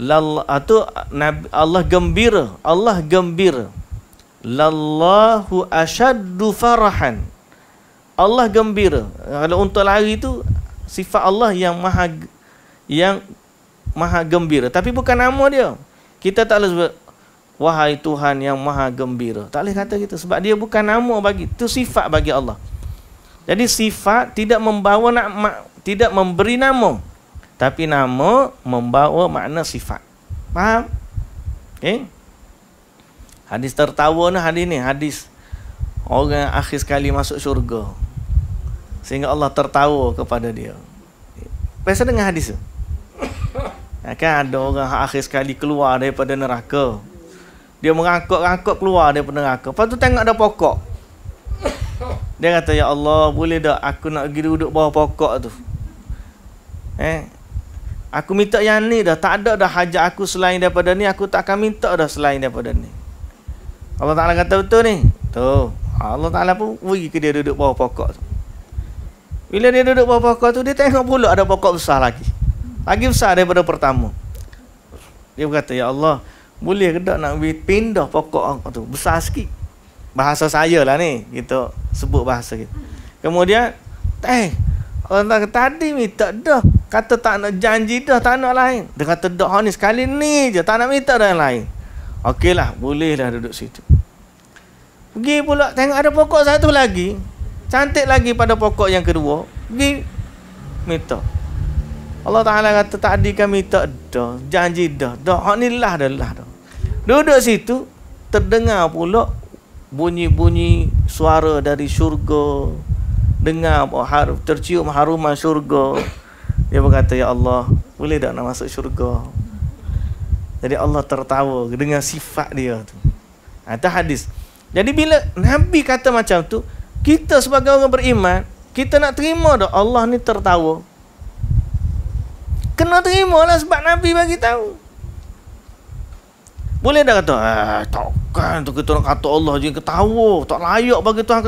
Lallatu ah, Nabi Allah gembira, Allah gembira. Lallahu ashaddu farahan. Allah gembira. Kalau unta lari tu sifat Allah yang maha yang maha gembira. Tapi bukan nama dia. Kita tak boleh sebut wahai Tuhan yang maha gembira. Tak boleh kata gitu sebab dia bukan nama bagi tu sifat bagi Allah. Jadi sifat tidak membawa nak tidak memberi nama. Tapi nama membawa makna sifat. Faham? Okey. Eh? Hadis tertawa ni hadis ni, hadis orang akhir sekali masuk syurga sehingga Allah tertawa kepada dia. Pesan dengan hadis tu. Ya kan ada orang akhir sekali keluar daripada neraka. Dia merangkuk-rangkuk keluar daripada neraka. Lepas tu tengok ada pokok. Dia kata, Ya Allah, boleh tak aku nak pergi duduk bawah pokok tu? Eh? Aku minta yang ni dah. Tak ada dah hajat aku selain daripada ni. Aku tak akan minta dah selain daripada ni. Allah Ta'ala kata betul ni. Tu. Allah Ta'ala pun pergi ke dia duduk bawah pokok tu. Bila dia duduk bawah pokok tu Dia tengok pula ada pokok besar lagi Lagi besar daripada pertama Dia berkata Ya Allah Boleh ke tak nak pindah pokok tu Besar sikit Bahasa saya lah ni Kita sebut bahasa kita Kemudian Eh Orang tak kata tadi minta dah Kata tak nak janji dah tak nak lain Dia kata dah ni sekali ni je Tak nak minta dah yang lain Okeylah bolehlah duduk situ Pergi pula tengok ada pokok satu lagi Cantik lagi pada pokok yang kedua Pergi Minta Allah Ta'ala kata tadi kami tak ada Janji dah Dah ni lah dah lah dah Duduk situ Terdengar pula Bunyi-bunyi suara dari syurga Dengar oh, harum, tercium haruman syurga Dia berkata Ya Allah Boleh tak nak masuk syurga Jadi Allah tertawa dengan sifat dia tu. Ha, itu hadis Jadi bila Nabi kata macam tu kita sebagai orang beriman kita nak terima dah Allah ni tertawa kena terima lah sebab Nabi bagi tahu boleh dah kata eh, takkan tu kita nak kata Allah je ketawa tak layak bagi Tuhan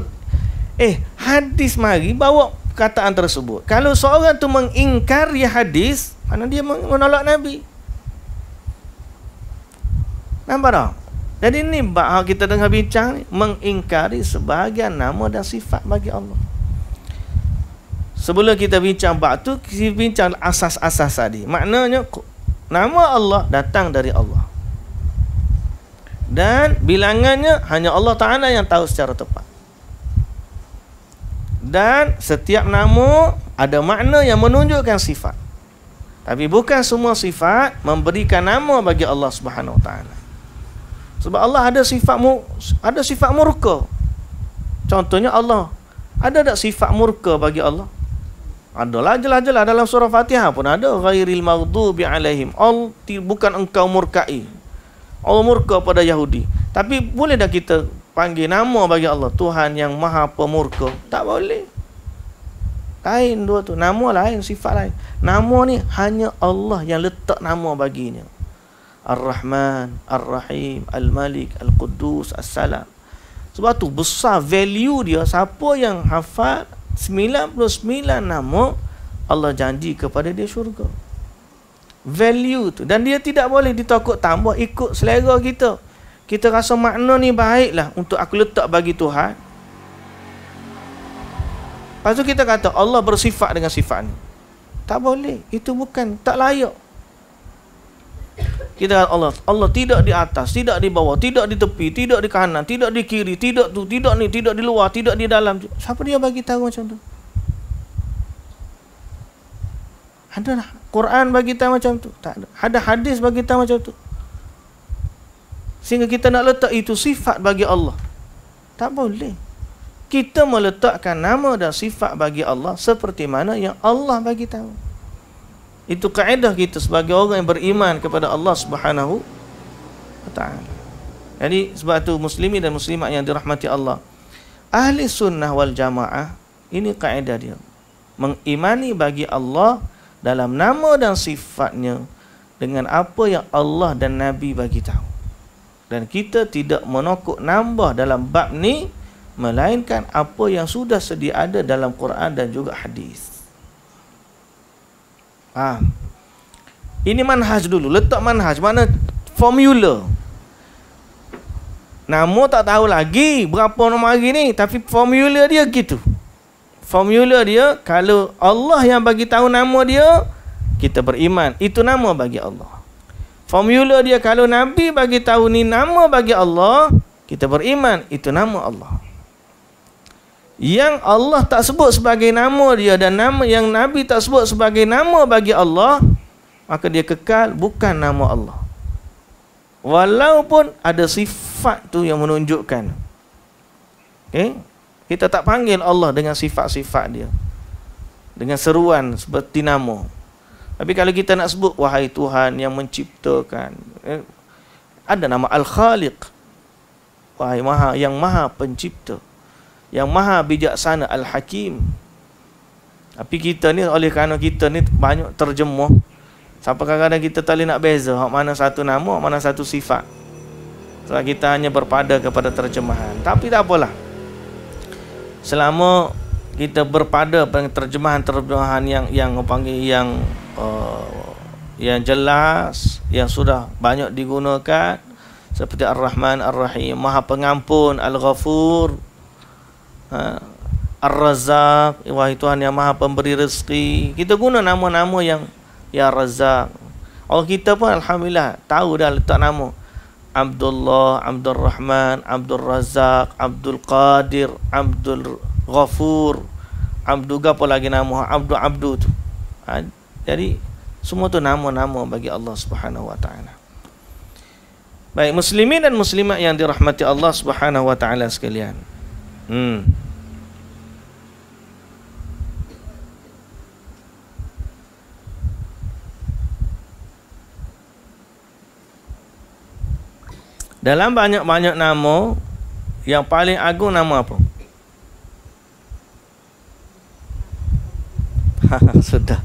eh hadis mari bawa kataan tersebut kalau seorang tu mengingkari hadis mana dia menolak Nabi nampak tak jadi ini ha, kita dengar bincang ini, Mengingkari sebahagian nama dan sifat bagi Allah Sebelum kita bincang bab tu Kita bincang asas-asas tadi Maknanya Nama Allah datang dari Allah Dan bilangannya hanya Allah Ta'ala yang tahu secara tepat Dan setiap nama ada makna yang menunjukkan sifat Tapi bukan semua sifat memberikan nama bagi Allah Subhanahu Wa Ta'ala sebab Allah ada sifat mu, ada sifat murka. Contohnya Allah. Ada tak sifat murka bagi Allah? Ada lah jelas jelas dalam surah Fatihah pun ada ghairil maghdubi alaihim. Al bukan engkau murkai. Allah murka pada Yahudi. Tapi boleh tak kita panggil nama bagi Allah Tuhan yang Maha Pemurka? Tak boleh. Lain dua tu. Nama lain, sifat lain. Nama ni hanya Allah yang letak nama baginya. Ar-Rahman, Ar-Rahim, Al-Malik, Al-Quddus, As-Salam. Sebab tu besar value dia siapa yang hafal 99 nama Allah janji kepada dia syurga. Value tu dan dia tidak boleh ditakut tambah ikut selera kita. Kita rasa makna ni baiklah untuk aku letak bagi Tuhan. Lepas tu kita kata Allah bersifat dengan sifat ni. Tak boleh. Itu bukan tak layak kita kata Allah Allah tidak di atas tidak di bawah tidak di tepi tidak di kanan tidak di kiri tidak tu tidak ni tidak di luar tidak di dalam siapa dia bagi tahu macam tu ada Quran bagi tahu macam tu tak ada ada hadis bagi tahu macam tu sehingga kita nak letak itu sifat bagi Allah tak boleh kita meletakkan nama dan sifat bagi Allah seperti mana yang Allah bagi tahu itu kaedah kita sebagai orang yang beriman kepada Allah Subhanahu wa taala. Jadi sebab itu muslimin dan muslimat yang dirahmati Allah. Ahli sunnah wal jamaah ini kaedah dia. Mengimani bagi Allah dalam nama dan sifatnya dengan apa yang Allah dan Nabi bagi tahu. Dan kita tidak menokok nambah dalam bab ni melainkan apa yang sudah sedia ada dalam Quran dan juga hadis. Ha. Ini manhaj dulu. Letak manhaj. Mana formula. Nama tak tahu lagi berapa nama hari ni. Tapi formula dia gitu. Formula dia kalau Allah yang bagi tahu nama dia, kita beriman. Itu nama bagi Allah. Formula dia kalau Nabi bagi tahu ni nama bagi Allah, kita beriman. Itu nama Allah yang Allah tak sebut sebagai nama dia dan nama yang Nabi tak sebut sebagai nama bagi Allah maka dia kekal bukan nama Allah walaupun ada sifat tu yang menunjukkan okay? kita tak panggil Allah dengan sifat-sifat dia dengan seruan seperti nama tapi kalau kita nak sebut wahai Tuhan yang menciptakan eh, ada nama Al-Khaliq wahai maha yang maha pencipta yang maha bijaksana al-hakim tapi kita ni oleh kerana kita ni banyak terjemuh sampai kadang-kadang kita tak boleh nak beza mana satu nama mana satu sifat sebab so, kita hanya berpada kepada terjemahan tapi tak apalah selama kita berpada dengan terjemahan-terjemahan yang yang panggil yang uh, yang jelas yang sudah banyak digunakan seperti Ar-Rahman, Ar-Rahim, Maha Pengampun, Al-Ghafur, Ha. ar Razak, wahai Tuhan yang Maha Pemberi rezeki. Kita guna nama-nama yang Ya Razak. Orang kita pun alhamdulillah tahu dah letak nama. Abdullah, Abdul Rahman, Abdul Razak, Abdul Qadir, Abdul Ghafur. Abdul apa lagi nama? Abdul Abdul tu. Ha, jadi semua tu nama-nama bagi Allah Subhanahu Wa Taala. Baik muslimin dan muslimat yang dirahmati Allah Subhanahu Wa Taala sekalian. Hmm. Dalam banyak-banyak nama, yang paling agung nama apa? Sudah.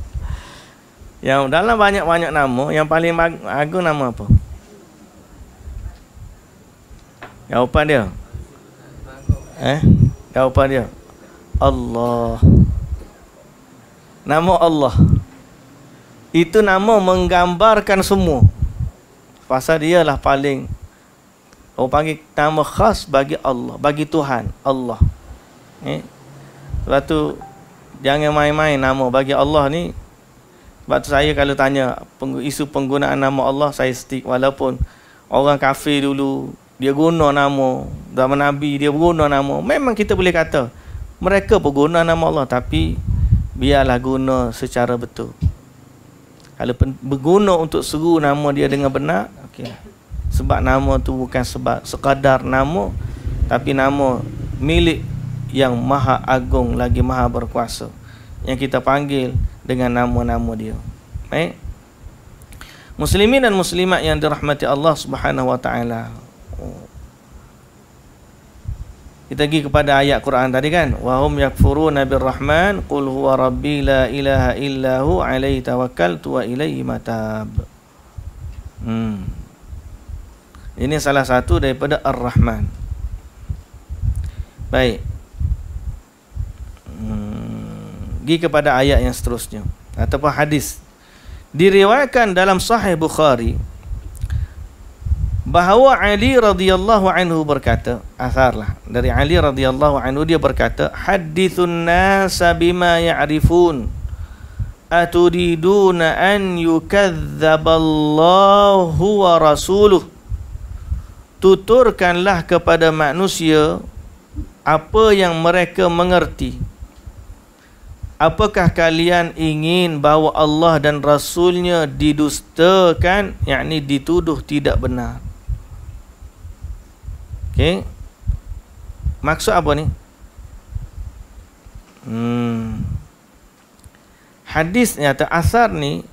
Yang dalam banyak-banyak nama, yang paling agung nama apa? Jawapan dia. Eh? Jawapan dia Allah Nama Allah Itu nama menggambarkan semua Pasal dia lah paling Orang panggil nama khas bagi Allah Bagi Tuhan Allah eh? Sebab tu Jangan main-main nama bagi Allah ni Sebab tu saya kalau tanya Isu penggunaan nama Allah Saya stick walaupun Orang kafir dulu dia guna nama zaman nabi dia guna nama memang kita boleh kata mereka pun guna nama Allah tapi biarlah guna secara betul kalau pen, berguna untuk seru nama dia dengan benar okey lah. sebab nama tu bukan sebab sekadar nama tapi nama milik yang maha agung lagi maha berkuasa yang kita panggil dengan nama-nama dia baik muslimin dan muslimat yang dirahmati Allah Subhanahu wa taala kita pergi kepada ayat Quran tadi kan wa hum bil Rahman. qul huwa rabbi la ilaha illa hu alaihi tawakkaltu wa ilaihi matab hmm. ini salah satu daripada ar-rahman baik hmm. Gi kepada ayat yang seterusnya ataupun hadis diriwayatkan dalam sahih bukhari bahawa Ali radhiyallahu anhu berkata asar dari Ali radhiyallahu anhu dia berkata hadithun nasa bima ya'rifun atudiduna an yukadzaballahu wa rasuluh tuturkanlah kepada manusia apa yang mereka mengerti Apakah kalian ingin bahawa Allah dan Rasulnya didustakan, yakni dituduh tidak benar? Okay. Maksud apa ni? Hmm. Hadis ni atau asar ni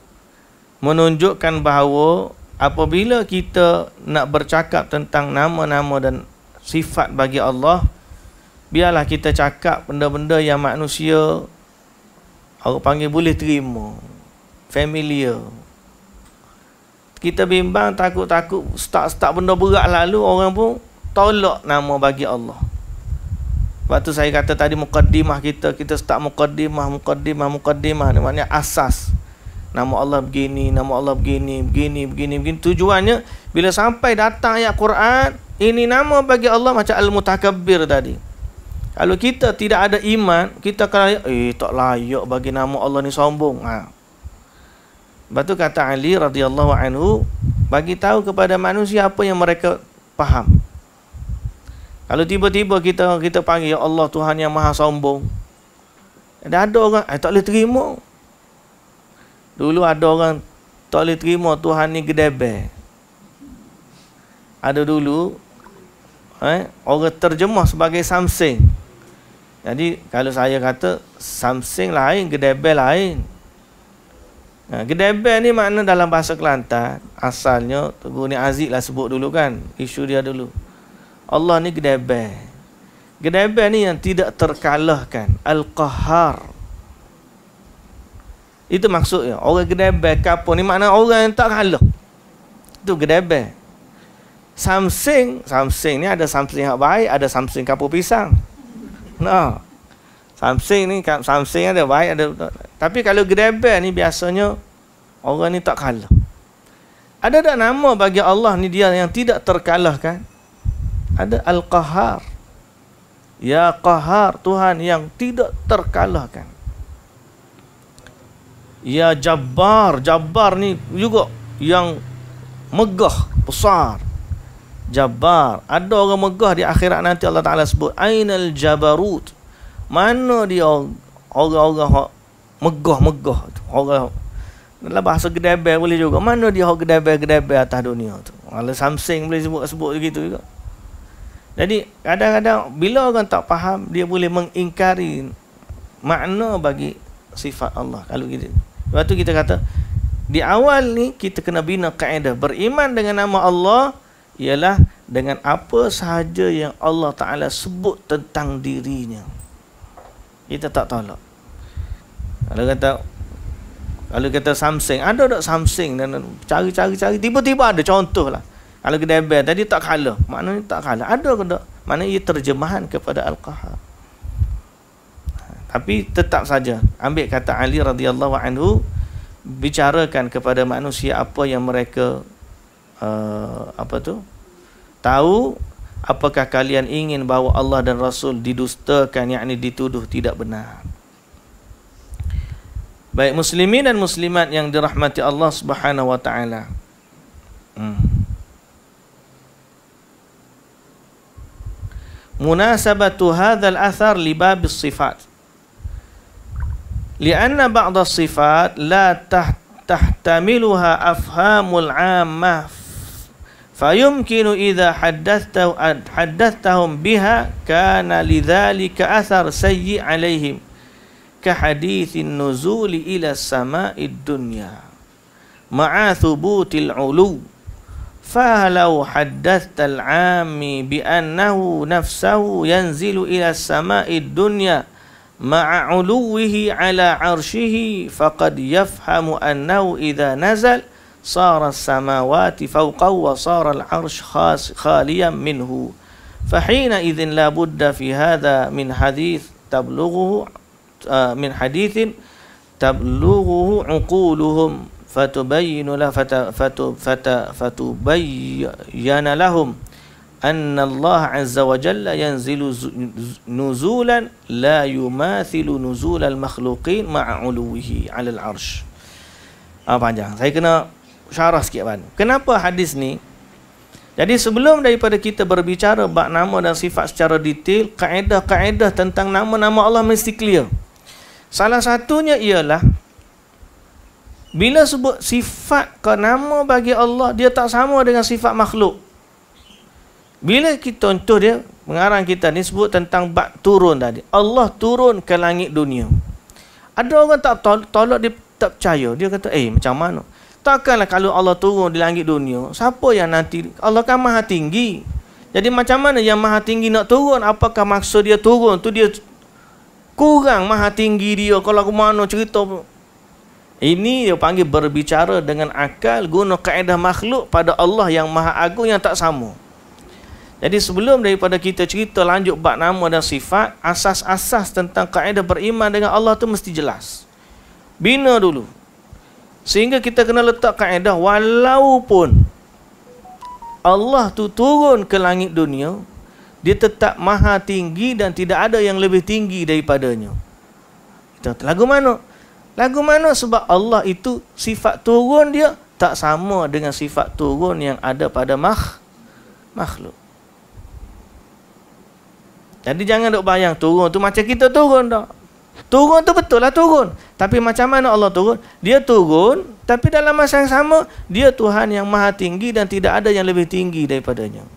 menunjukkan bahawa apabila kita nak bercakap tentang nama-nama dan sifat bagi Allah, biarlah kita cakap benda-benda yang manusia orang panggil boleh terima. Familiar. Kita bimbang takut-takut start-start benda berat lalu orang pun tolak nama bagi Allah sebab tu saya kata tadi mukaddimah kita kita start mukaddimah mukaddimah mukaddimah ni maknanya asas nama Allah begini nama Allah begini begini begini begini tujuannya bila sampai datang ayat Quran ini nama bagi Allah macam al-mutakabbir tadi kalau kita tidak ada iman kita kata eh tak layak bagi nama Allah ni sombong ha. Sebab tu kata Ali radhiyallahu anhu bagi tahu kepada manusia apa yang mereka faham. Kalau tiba-tiba kita kita panggil ya Allah Tuhan yang maha sombong. Ada ada orang eh, tak boleh terima. Dulu ada orang tak boleh terima Tuhan ni gedebe. Ada dulu eh, orang terjemah sebagai Samsung. Jadi kalau saya kata Samsung lain, gedebe lain. Nah, gedebe ni makna dalam bahasa Kelantan asalnya Tugu ni Aziz lah sebut dulu kan isu dia dulu. Allah ni gedebeh. Gedebeh ni yang tidak terkalahkan. Al-Qahar. Itu maksudnya. Orang gedebeh kapur ni makna orang yang tak kalah. Itu gedebeh. Samsing. Samsing ni ada samsing yang baik. Ada samsing kapur pisang. No. Samsing ni. Samsing ada baik. Ada... Tapi kalau gedebeh ni biasanya. Orang ni tak kalah. Ada tak nama bagi Allah ni dia yang tidak terkalahkan? ada Al-Qahar Ya Qahar Tuhan yang tidak terkalahkan Ya Jabbar Jabbar ni juga yang megah besar Jabbar ada orang megah di akhirat nanti Allah Taala sebut Ainal Jabarut mana dia orang-orang megah-megah tu orang dalam bahasa gedebel boleh juga. Mana dia orang gedebel-gedebel atas dunia tu. Orang Samsung boleh sebut-sebut begitu juga. Jadi kadang-kadang bila orang tak faham dia boleh mengingkari makna bagi sifat Allah. Kalau gitu. Lepas tu kita kata di awal ni kita kena bina kaedah beriman dengan nama Allah ialah dengan apa sahaja yang Allah Ta'ala sebut tentang dirinya kita tak tolak kalau kata kalau kata samseng ada tak samseng dan cari-cari-cari tiba-tiba ada contoh lah kalau kita bel tadi tak kalah. Maknanya tak kalah. Ada ke tak? mana ia terjemahan kepada Al-Qahar. Tapi tetap saja. Ambil kata Ali radhiyallahu anhu. Bicarakan kepada manusia apa yang mereka uh, apa tu tahu apakah kalian ingin bahawa Allah dan Rasul didustakan yakni dituduh tidak benar baik muslimin dan muslimat yang dirahmati Allah Subhanahu wa taala hmm. مناسبة هذا الأثر لباب الصفات لأن بعض الصفات لا تحتملها أفهام العامة فيمكن إذا حدثتهم بها كان لذلك أثر سيء عليهم كحديث النزول إلى السماء الدنيا مع ثبوت العلو فلو حدثت العامي بأنه نفسه ينزل إلى السماء الدنيا مع علوه على عرشه فقد يفهم أنه إذا نزل صار السماوات فوقه وصار العرش خاليا منه فحينئذ لا بد في هذا من حديث تبلغه آه، من حديث تبلغه عقولهم fatubayyin la fatu fata fatubayyana lahum anna Allah azza wa jalla yanzilu nuzulan la yumathilu nuzul al makhluqin ma'a uluwihi 'ala al arsh ah panjang saya kena syarah sikit kan kenapa hadis ni jadi sebelum daripada kita berbicara bak nama dan sifat secara detail, kaedah-kaedah tentang nama-nama Allah mesti clear. Salah satunya ialah bila sebut sifat ke nama bagi Allah, dia tak sama dengan sifat makhluk. Bila kita contoh dia, pengarang kita ni sebut tentang bak turun tadi. Allah turun ke langit dunia. Ada orang tak tol tolak, dia tak percaya. Dia kata, eh macam mana? Takkanlah kalau Allah turun di langit dunia, siapa yang nanti? Allah kan maha tinggi. Jadi macam mana yang maha tinggi nak turun? Apakah maksud dia turun? tu dia kurang maha tinggi dia. Kalau aku mana cerita ini dia panggil berbicara dengan akal guna kaedah makhluk pada Allah yang maha agung yang tak sama. Jadi sebelum daripada kita cerita lanjut bak nama dan sifat, asas-asas tentang kaedah beriman dengan Allah tu mesti jelas. Bina dulu. Sehingga kita kena letak kaedah walaupun Allah tu turun ke langit dunia, dia tetap maha tinggi dan tidak ada yang lebih tinggi daripadanya. Kita lagu mana? Lagu mana sebab Allah itu sifat turun dia tak sama dengan sifat turun yang ada pada mak makhluk. Jadi jangan dok bayang turun tu macam kita turun dok. Turun tu betul lah turun. Tapi macam mana Allah turun? Dia turun tapi dalam masa yang sama dia Tuhan yang maha tinggi dan tidak ada yang lebih tinggi daripadanya.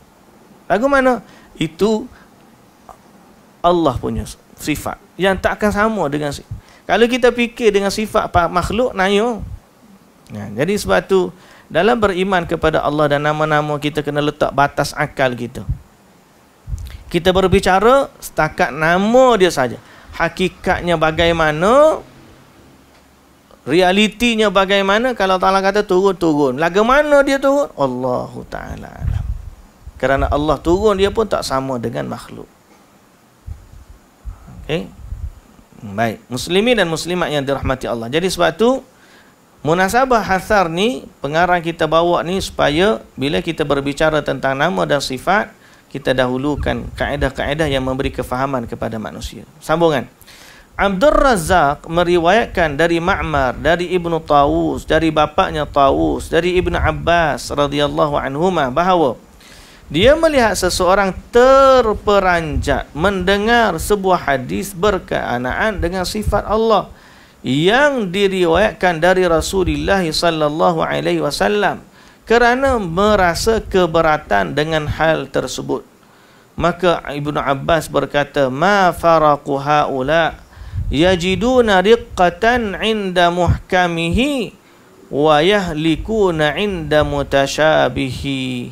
Lagu mana? Itu Allah punya sifat yang tak akan sama dengan sifat. Kalau kita fikir dengan sifat makhluk, nayo. Ya, jadi sebab tu dalam beriman kepada Allah dan nama-nama kita kena letak batas akal kita. Kita berbicara setakat nama dia saja. Hakikatnya bagaimana? Realitinya bagaimana? Kalau Taala kata turun, turun. Lagu mana dia turun? Allahu Taala. Kerana Allah turun dia pun tak sama dengan makhluk. Okay. Hmm, baik, muslimin dan muslimat yang dirahmati Allah. Jadi sebab tu munasabah hasar ni pengarang kita bawa ni supaya bila kita berbicara tentang nama dan sifat kita dahulukan kaedah-kaedah yang memberi kefahaman kepada manusia. Sambungan. Abdul Razak meriwayatkan dari Ma'mar, dari Ibnu Tawus, dari bapaknya Tawus, dari Ibnu Abbas radhiyallahu anhuma bahawa dia melihat seseorang terperanjat mendengar sebuah hadis berkenaan dengan sifat Allah yang diriwayatkan dari Rasulullah sallallahu alaihi wasallam kerana merasa keberatan dengan hal tersebut. Maka Ibnu Abbas berkata, "Ma faraqu haula yajiduna riqqatan 'inda muhkamihi wa yahlikuna 'inda mutashabihi."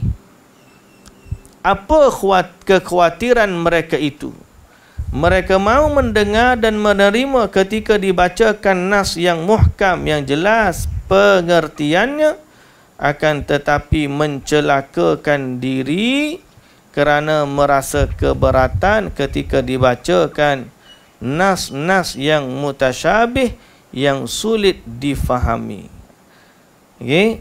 apa kekhawatiran mereka itu. Mereka mau mendengar dan menerima ketika dibacakan nas yang muhkam, yang jelas pengertiannya akan tetapi mencelakakan diri kerana merasa keberatan ketika dibacakan nas-nas yang mutasyabih yang sulit difahami. Okey.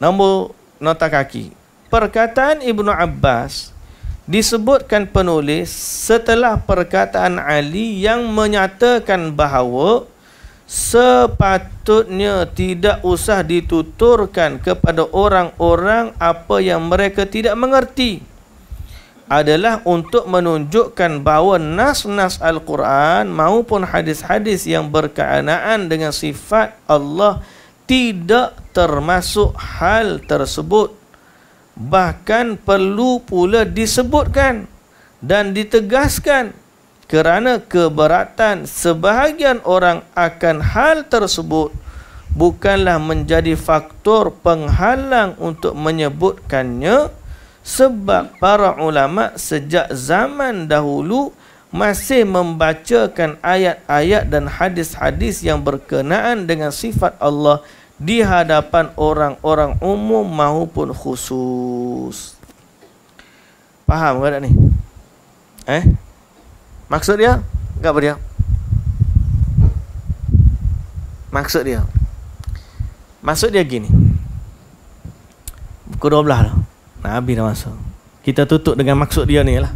Nombor nota kaki perkataan Ibnu Abbas disebutkan penulis setelah perkataan Ali yang menyatakan bahawa sepatutnya tidak usah dituturkan kepada orang-orang apa yang mereka tidak mengerti adalah untuk menunjukkan bahawa nas-nas Al-Quran maupun hadis-hadis yang berkaitan dengan sifat Allah tidak termasuk hal tersebut bahkan perlu pula disebutkan dan ditegaskan kerana keberatan sebahagian orang akan hal tersebut bukanlah menjadi faktor penghalang untuk menyebutkannya sebab para ulama sejak zaman dahulu masih membacakan ayat-ayat dan hadis-hadis yang berkenaan dengan sifat Allah di hadapan orang-orang umum maupun khusus. Paham enggak tak ni? Eh? Maksud dia? Enggak apa Maksud dia? Maksud dia gini. Buku 12 lah. Nabi dah masuk. Kita tutup dengan maksud dia ni lah.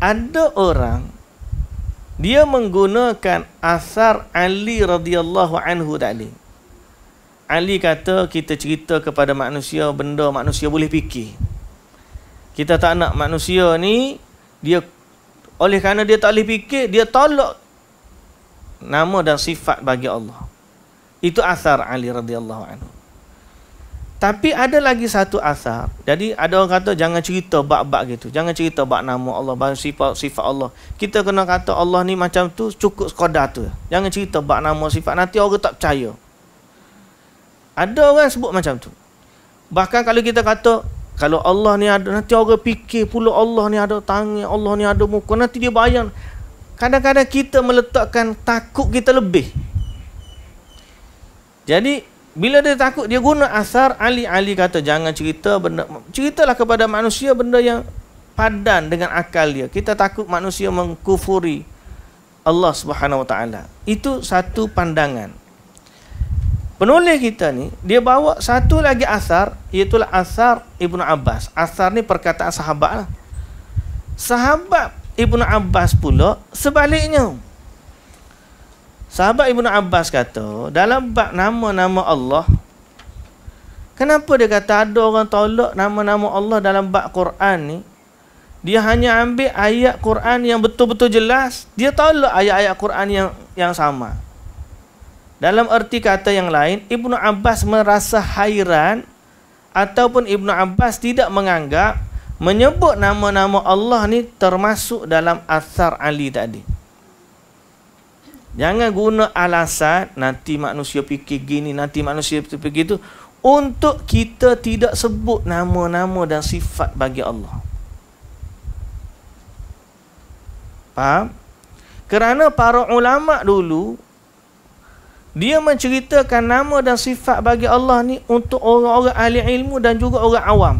Ada orang dia menggunakan asar Ali radhiyallahu anhu tadi. Ali kata kita cerita kepada manusia benda manusia boleh fikir. Kita tak nak manusia ni dia oleh kerana dia tak boleh fikir dia tolak nama dan sifat bagi Allah. Itu asar Ali radhiyallahu anhu. Tapi ada lagi satu asar. Jadi ada orang kata jangan cerita bab-bab gitu. Jangan cerita bab nama Allah, bab sifat sifat Allah. Kita kena kata Allah ni macam tu cukup sekadar tu. Jangan cerita bab nama sifat nanti orang tak percaya. Ada orang sebut macam tu. Bahkan kalau kita kata kalau Allah ni ada nanti orang fikir pula Allah ni ada tangan, Allah ni ada muka, nanti dia bayang. Kadang-kadang kita meletakkan takut kita lebih. Jadi bila dia takut dia guna asar Ali Ali kata jangan cerita benda ceritalah kepada manusia benda yang padan dengan akal dia kita takut manusia mengkufuri Allah Subhanahu Wa Taala itu satu pandangan penulis kita ni dia bawa satu lagi asar iaitu asar Ibnu Abbas asar ni perkataan sahabat lah. sahabat Ibnu Abbas pula sebaliknya Sahabat Ibnu Abbas kata, dalam bab nama-nama Allah, kenapa dia kata ada orang tolak nama-nama Allah dalam bab Quran ni? Dia hanya ambil ayat Quran yang betul-betul jelas, dia tolak ayat-ayat Quran yang yang sama. Dalam erti kata yang lain, Ibnu Abbas merasa hairan ataupun Ibnu Abbas tidak menganggap menyebut nama-nama Allah ni termasuk dalam asar Ali tadi. Jangan guna alasan nanti manusia fikir gini, nanti manusia fikir begitu untuk kita tidak sebut nama-nama dan sifat bagi Allah. Faham? Kerana para ulama dulu dia menceritakan nama dan sifat bagi Allah ni untuk orang-orang ahli ilmu dan juga orang awam.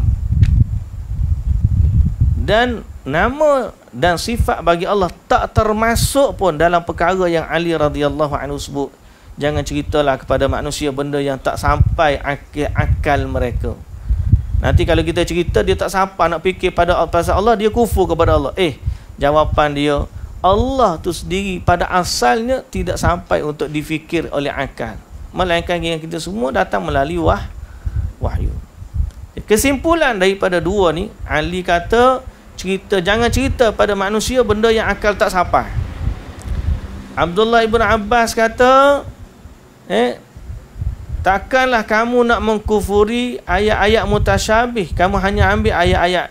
Dan nama dan sifat bagi Allah tak termasuk pun dalam perkara yang Ali radhiyallahu anhu sebut. Jangan ceritalah kepada manusia benda yang tak sampai akal mereka. Nanti kalau kita cerita dia tak sampai nak fikir pada pasal Allah dia kufur kepada Allah. Eh, jawapan dia Allah tu sendiri pada asalnya tidak sampai untuk difikir oleh akal. Melainkan yang kita semua datang melalui wah, wahyu. Kesimpulan daripada dua ni Ali kata cerita jangan cerita pada manusia benda yang akal tak sampai Abdullah ibn Abbas kata eh takkanlah kamu nak mengkufuri ayat-ayat mutasyabih kamu hanya ambil ayat-ayat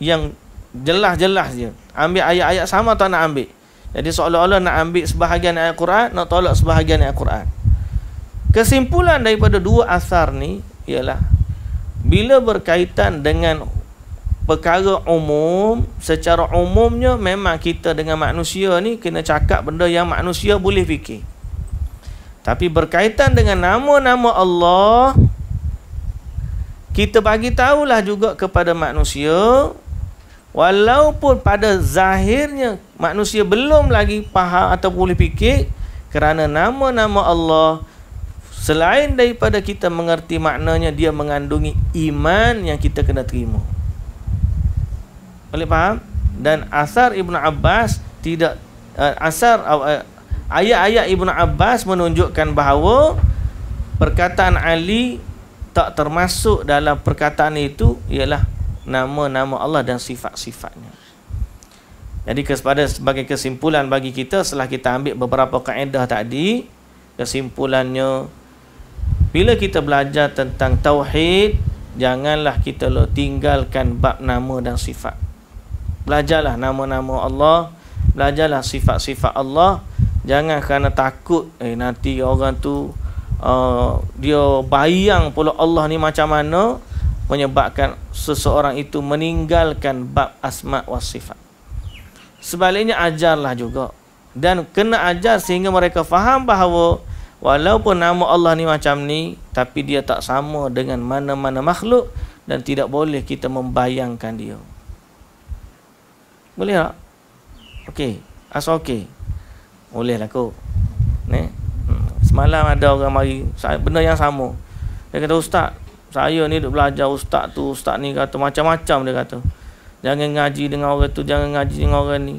yang jelas-jelas je ambil ayat-ayat sama tak nak ambil jadi seolah-olah nak ambil sebahagian ayat Quran nak tolak sebahagian ayat Quran kesimpulan daripada dua asar ni ialah bila berkaitan dengan perkara umum secara umumnya memang kita dengan manusia ni kena cakap benda yang manusia boleh fikir tapi berkaitan dengan nama-nama Allah kita bagi tahulah juga kepada manusia walaupun pada zahirnya manusia belum lagi faham atau boleh fikir kerana nama-nama Allah selain daripada kita mengerti maknanya dia mengandungi iman yang kita kena terima Kalian faham? Dan asar Ibnu Abbas tidak uh, asar eh, ayat-ayat uh, Ibnu Abbas menunjukkan bahawa perkataan Ali tak termasuk dalam perkataan itu ialah nama-nama Allah dan sifat-sifatnya. Jadi kepada sebagai kesimpulan bagi kita setelah kita ambil beberapa kaedah tadi, kesimpulannya bila kita belajar tentang tauhid, janganlah kita lo tinggalkan bab nama dan sifat belajarlah nama-nama Allah, belajarlah sifat-sifat Allah. Jangan kerana takut eh nanti orang tu uh, dia bayang pula Allah ni macam mana menyebabkan seseorang itu meninggalkan bab asma wa sifat. Sebaliknya ajarlah juga dan kena ajar sehingga mereka faham bahawa walaupun nama Allah ni macam ni tapi dia tak sama dengan mana-mana makhluk dan tidak boleh kita membayangkan dia. Boleh tak? Okey. Asal okey. Boleh lah kot. Ne? Hmm. Semalam ada orang mari. Benda yang sama. Dia kata, Ustaz. Saya ni duk belajar Ustaz tu. Ustaz ni kata macam-macam dia kata. Jangan ngaji dengan orang tu. Jangan ngaji dengan orang ni.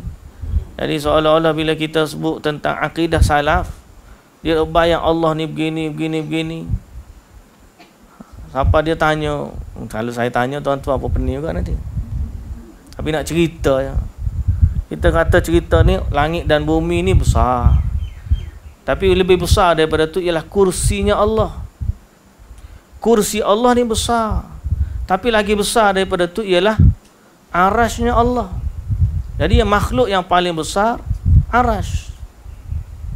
Jadi seolah-olah bila kita sebut tentang akidah salaf. Dia bayang Allah ni begini, begini, begini. Siapa dia tanya? Hmm, kalau saya tanya tuan-tuan apa pening juga nanti. Tapi nak cerita ya. Kita kata cerita ni langit dan bumi ni besar. Tapi lebih besar daripada tu ialah kursinya Allah. Kursi Allah ni besar. Tapi lagi besar daripada tu ialah arasnya Allah. Jadi yang makhluk yang paling besar aras.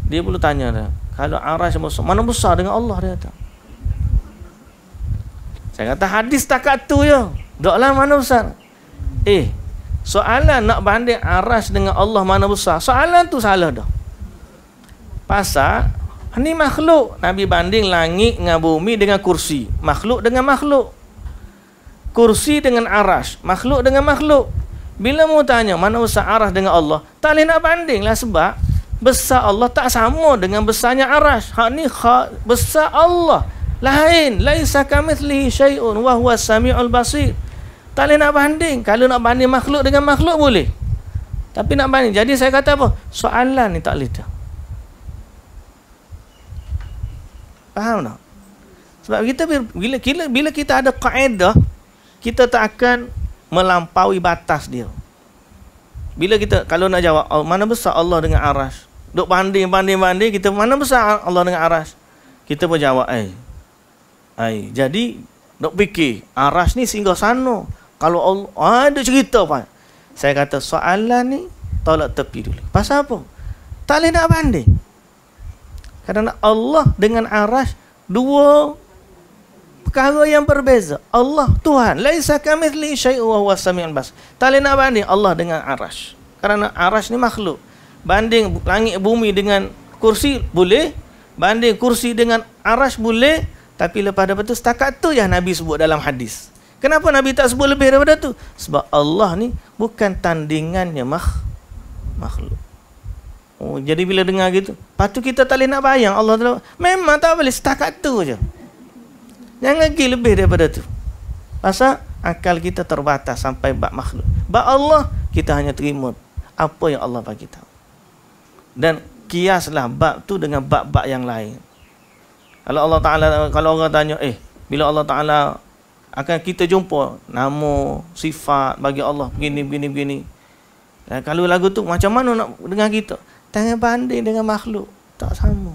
Dia perlu tanya dia. Kalau arasnya besar, mana besar dengan Allah dia kata. Saya kata hadis tak kat tu je. Ya. lah mana besar. Eh, Soalan nak banding aras dengan Allah mana besar Soalan tu salah dah Pasal Ini makhluk Nabi banding langit dengan bumi dengan kursi Makhluk dengan makhluk Kursi dengan aras Makhluk dengan makhluk Bila mau tanya mana besar aras dengan Allah Tak boleh nak banding lah sebab Besar Allah tak sama dengan besarnya aras Hak ni khak, besar Allah Lain Laisa kamithlihi syai'un Wahuwa sami'ul basir tak boleh nak banding. Kalau nak banding makhluk dengan makhluk boleh. Tapi nak banding. Jadi saya kata apa? Soalan ni tak boleh dah. Faham tak? Sebab kita bila, bila, bila kita ada kaedah, kita tak akan melampaui batas dia. Bila kita, kalau nak jawab, oh, mana besar Allah dengan aras? Duk banding, banding, banding, kita mana besar Allah dengan aras? Kita pun jawab, eh. Jadi, duk fikir, aras ni singgah sana. Kalau Allah ada cerita pun. Saya kata soalan ni tolak tepi dulu. Pasal apa? Tak boleh nak banding. Kerana Allah dengan Arash dua perkara yang berbeza. Allah Tuhan. Laisa kamithli syai'u wa huwa samian bas. Tak boleh nak banding Allah dengan Arash. Kerana Arash ni makhluk. Banding langit bumi dengan kursi boleh. Banding kursi dengan Arash boleh. Tapi lepas daripada itu setakat tu yang Nabi sebut dalam hadis. Kenapa Nabi tak sebut lebih daripada tu? Sebab Allah ni bukan tandingannya mak makhluk. Oh, jadi bila dengar gitu, patu kita tak boleh nak bayang Allah tu. Memang tak boleh setakat tu je. Jangan lagi lebih daripada tu. Pasal akal kita terbatas sampai bak makhluk. Bak Allah, kita hanya terima apa yang Allah bagi tahu. Dan kiaslah bab tu dengan bab-bab yang lain. Kalau Allah Taala kalau orang tanya, eh, bila Allah Taala akan kita jumpa nama sifat bagi Allah begini begini begini dan kalau lagu tu macam mana nak dengar kita tangan banding dengan makhluk tak sama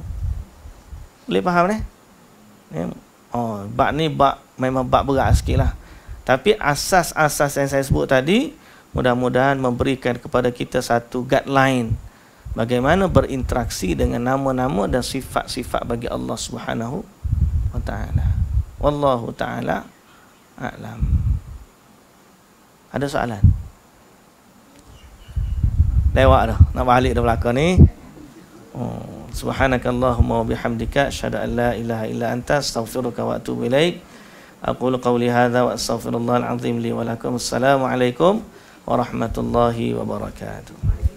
boleh faham eh oh bab ni bab memang bab berat sikit lah. tapi asas-asas yang saya sebut tadi mudah-mudahan memberikan kepada kita satu guideline bagaimana berinteraksi dengan nama-nama dan sifat-sifat bagi Allah Subhanahu wa taala wallahu taala a'lam. Ada soalan? Lewat dah. Nak balik dah belakang ni. Oh, subhanakallahumma wa bihamdika asyhadu an la ilaha illa anta astaghfiruka wa atubu ilaik. أقول قولي هذا وأستغفر الله العظيم لي ولكم السلام عليكم ورحمة الله وبركاته